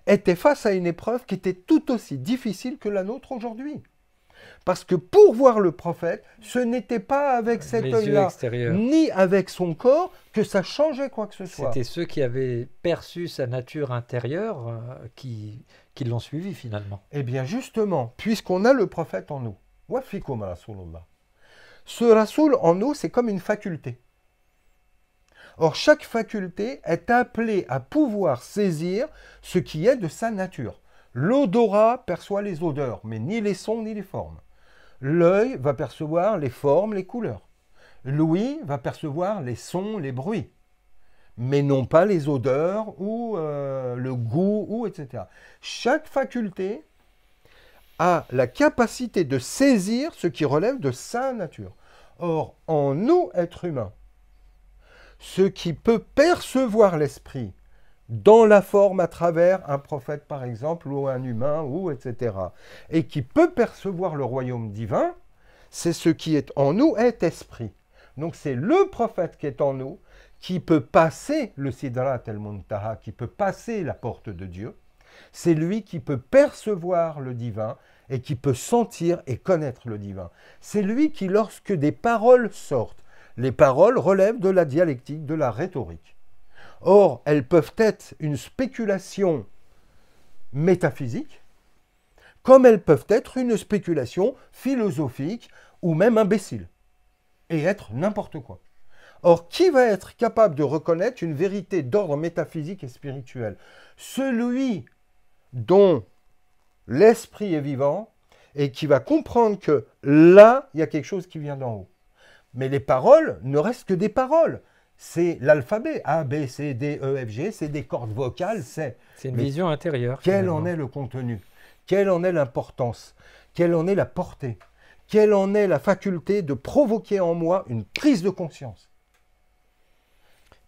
étaient face à une épreuve qui était tout aussi difficile que la nôtre aujourd'hui. Parce que pour voir le prophète, ce n'était pas avec cet œil-là, ni avec son corps, que ça changeait quoi que ce soit. C'était ceux qui avaient perçu sa nature intérieure euh, qui, qui l'ont suivi finalement. Eh bien justement, puisqu'on a le prophète en nous, ce rasoul en nous, c'est comme une faculté. Or, chaque faculté est appelée à pouvoir saisir ce qui est de sa nature. L'odorat perçoit les odeurs, mais ni les sons ni les formes. L'œil va percevoir les formes, les couleurs. L'ouïe va percevoir les sons, les bruits, mais non pas les odeurs ou euh, le goût ou etc. Chaque faculté a la capacité de saisir ce qui relève de sa nature. Or, en nous, êtres humains, ce qui peut percevoir l'esprit dans la forme à travers un prophète par exemple ou un humain ou etc et qui peut percevoir le royaume divin c'est ce qui est en nous est esprit donc c'est le prophète qui est en nous qui peut passer le sidrat el muntaha qui peut passer la porte de Dieu c'est lui qui peut percevoir le divin et qui peut sentir et connaître le divin. C'est lui qui, lorsque des paroles sortent, les paroles relèvent de la dialectique, de la rhétorique. Or, elles peuvent être une spéculation métaphysique, comme elles peuvent être une spéculation philosophique ou même imbécile, et être n'importe quoi. Or, qui va être capable de reconnaître une vérité d'ordre métaphysique et spirituel Celui dont l'esprit est vivant et qui va comprendre que là, il y a quelque chose qui vient d'en haut. Mais les paroles ne restent que des paroles. C'est l'alphabet. A, B, C, D, E, F, G, c'est des cordes vocales, c'est... une vision intérieure. Quel en est le contenu Quelle en est l'importance Quelle en est la portée Quelle en est la faculté de provoquer en moi une prise de conscience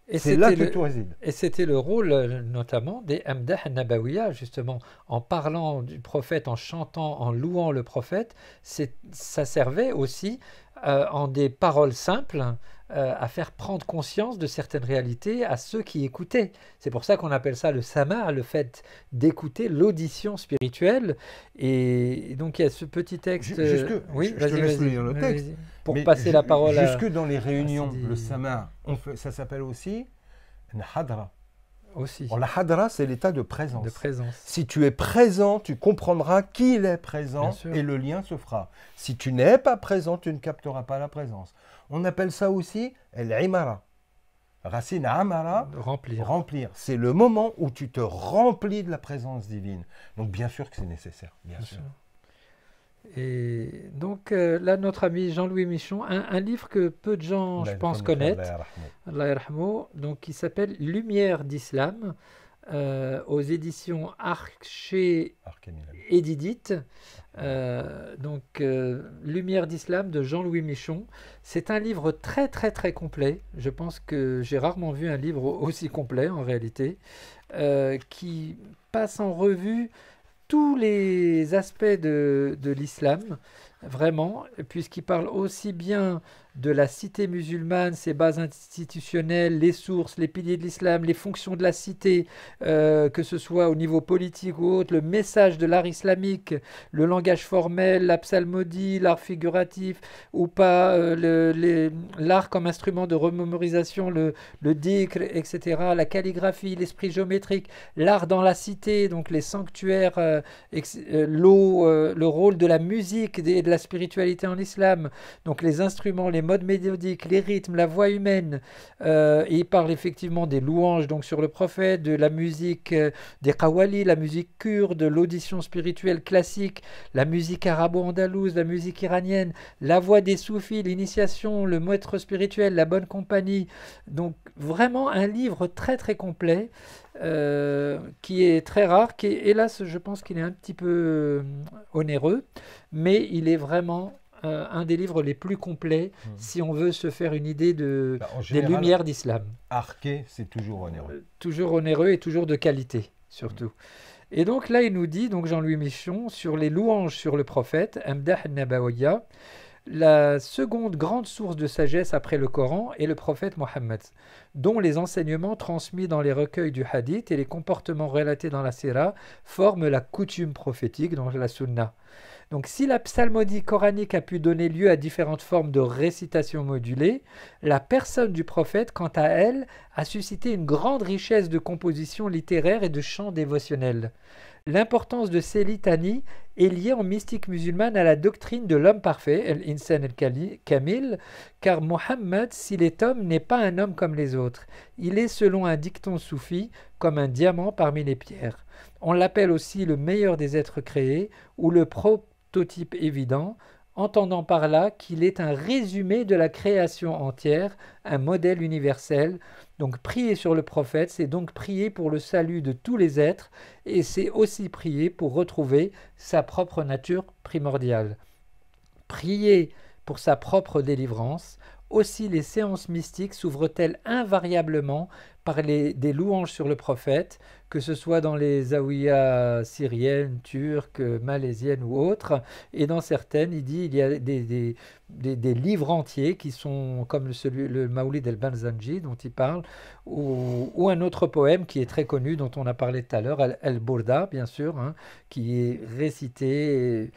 et c'est là que tout réside. Et c'était le rôle euh, notamment des Amdah Nabawiya, justement, en parlant du prophète, en chantant, en louant le prophète, ça servait aussi euh, en des paroles simples euh, à faire prendre conscience de certaines réalités à ceux qui écoutaient. C'est pour ça qu'on appelle ça le sama, le fait d'écouter l'audition spirituelle. Et donc il y a ce petit texte. Euh, oui, je, te laisse lire le texte. Pour passer la parole jusque à. dans les réunions, le sama, on fait, ça s'appelle aussi hadra. Aussi. la hadra, c'est l'état de présence. de présence. Si tu es présent, tu comprendras qui est présent et le lien se fera. Si tu n'es pas présent, tu ne capteras pas la présence. On appelle ça aussi l'imara. Racine amara, remplir. remplir. C'est le moment où tu te remplis de la présence divine. Donc bien sûr que c'est nécessaire, bien, sûr. Et donc euh, là, notre ami Jean-Louis Michon, un, livre que peu de gens, je ben, pense, connaissent, Allah donc qui s'appelle Lumière d'Islam. Euh, aux éditions Arché et Didite. Euh, donc, euh, Lumière d'Islam de Jean-Louis Michon. C'est un livre très, très, très complet. Je pense que j'ai rarement vu un livre aussi complet en réalité, qui passe en revue tous les aspects de, de l'islam vraiment, puisqu'il parle aussi bien de la cité musulmane, ses bases institutionnelles, les sources, les piliers de l'islam, les fonctions de la cité, euh, que ce soit au niveau politique ou autre, le message de l'art islamique, le langage formel, la psalmodie, l'art figuratif ou pas, euh, l'art comme instrument de remémorisation, le, le etc., la calligraphie, l'esprit géométrique, l'art dans la cité, donc les sanctuaires, euh, l'eau, le rôle de la musique, des, la spiritualité en islam. Donc les instruments, les modes mélodiques, les rythmes, la voix humaine. Euh, et il parle effectivement des louanges donc sur le prophète, de la musique euh, des qawali, la musique kurde, l'audition spirituelle classique, la musique arabo-andalouse, la musique iranienne, la voix des soufis, l'initiation, le maître spirituel, la bonne compagnie. Donc vraiment un livre très très complet euh, qui est très rare, qui est, hélas, je pense qu'il est un petit peu euh, onéreux, mais il est vraiment euh, un des livres les plus complets mmh. si on veut se faire une idée de, bah, des lumières d'islam. Arqué, c'est toujours onéreux. toujours onéreux et toujours de qualité, surtout. Et donc là, il nous dit, donc Jean-Louis Michon, sur les louanges sur le prophète, Amdah al la seconde grande source de sagesse après le Coran est le prophète Mohammed, dont les enseignements transmis dans les recueils du hadith et les comportements relatés dans la Sira forment la coutume prophétique donc la Sunna. Donc si la psalmodie coranique a pu donner lieu à différentes formes de récitation modulée, la personne du prophète, quant à elle, a suscité une grande richesse de compositions littéraires et de chants dévotionnels. L'importance de ces litanies est liée en mystique musulmane à la doctrine de l'homme parfait, el-insan el-kamil, car Mohammed, s'il est homme, n'est pas un homme comme les autres. Il est, selon un dicton soufi, comme un diamant parmi les pierres. On l'appelle aussi le meilleur des êtres créés ou le prototype évident, entendant par là qu'il est un résumé de la création entière, un modèle universel, donc prier sur le prophète, c'est donc prier pour le salut de tous les êtres, et c'est aussi prier pour retrouver sa propre nature primordiale. Prier pour sa propre délivrance, aussi les séances mystiques s'ouvrent-elles invariablement par des louanges sur le prophète, que ce soit dans les Zawiyas syriennes, turques, malaisiennes ou autres. Et dans certaines, il dit il y a des, des, livres entiers qui sont comme celui, le Maouli del Banzanji dont il parle, ou, un autre poème qui est très connu, dont on a parlé tout à l'heure, El, Bourda bien sûr, hein, qui est récité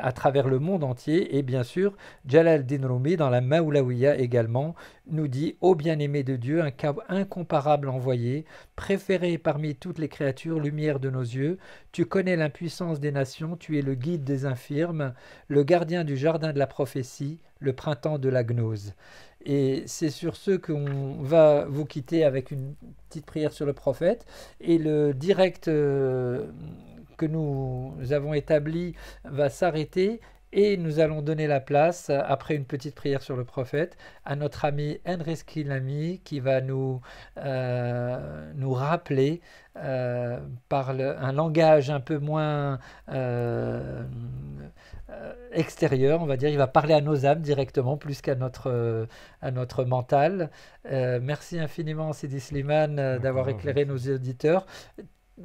à travers le monde entier, et bien sûr, Jalaluddin Rumi, dans la Maoulawiya également, nous dit Ô bien-aimé de Dieu, un cas incomparable envoyé, préféré parmi toutes les créatures, lumière de nos yeux, tu connais l'impuissance des nations, tu es le guide des infirmes, le gardien du jardin de la prophétie, le printemps de la gnose. Et c'est sur ce qu'on va vous quitter avec une petite prière sur le prophète. Et le direct euh, que nous avons établi va s'arrêter et nous allons donner la place, après une petite prière sur le prophète, à notre ami Andres Kilami qui va nous, euh, nous rappeler euh, par un langage un peu moins euh, extérieur, on va dire. Il va parler à nos âmes directement plus qu'à notre, à notre mental. merci infiniment, Sidi Slimane, d'avoir éclairé nos auditeurs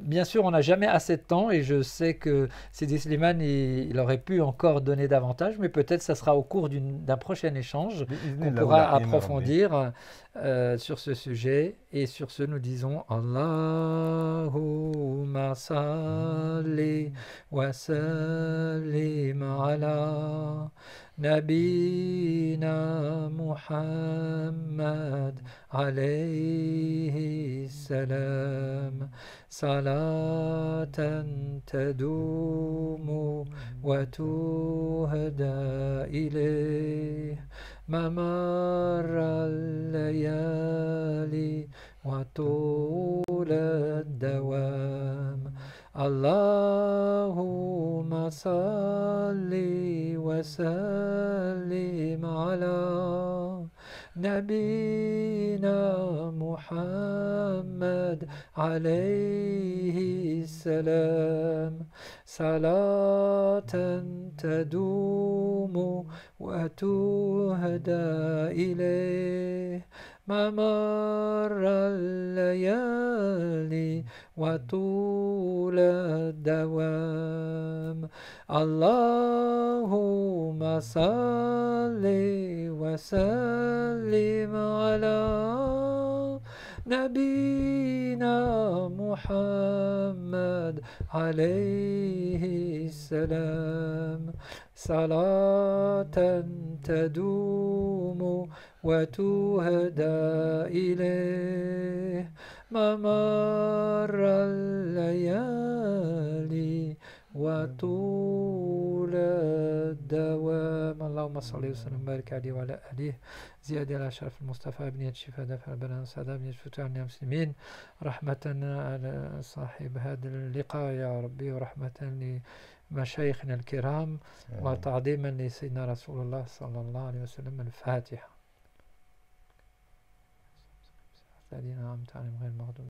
bien sûr, on n'a jamais assez de temps et je sais que Sidi Slimane, il, aurait pu encore donner davantage, mais peut-être ça sera au cours d'un prochain échange qu'on pourra approfondir euh, sur ce sujet. Et sur ce, nous disons Allahumma salli wa sallim ala nabina muhammad alayhi salam. صلاة تدوم وتهدى إليه ممر الليالي وطول الدوام اللهم صل وسلم على نبينا محمد عليه السلام صلاة تدوم وتهدى إليه ممر الليالي وطول الدوام اللهم صل وسلم على نبينا محمد عليه السلام صلاة تدوم وتهدى إليه ممر الليالي وطول الدوام اللهم صل وسلم وبارك عليه وعلى اله زياده على شرف المصطفى بن الشفاء دفع البلاء سعد بن الفتوح عن المسلمين رحمة على صاحب هذا اللقاء يا ربي ورحمة لمشايخنا الكرام وتعظيما لسيدنا رسول الله صلى الله عليه وسلم الفاتحة در این هم تنیم غیر مقدوم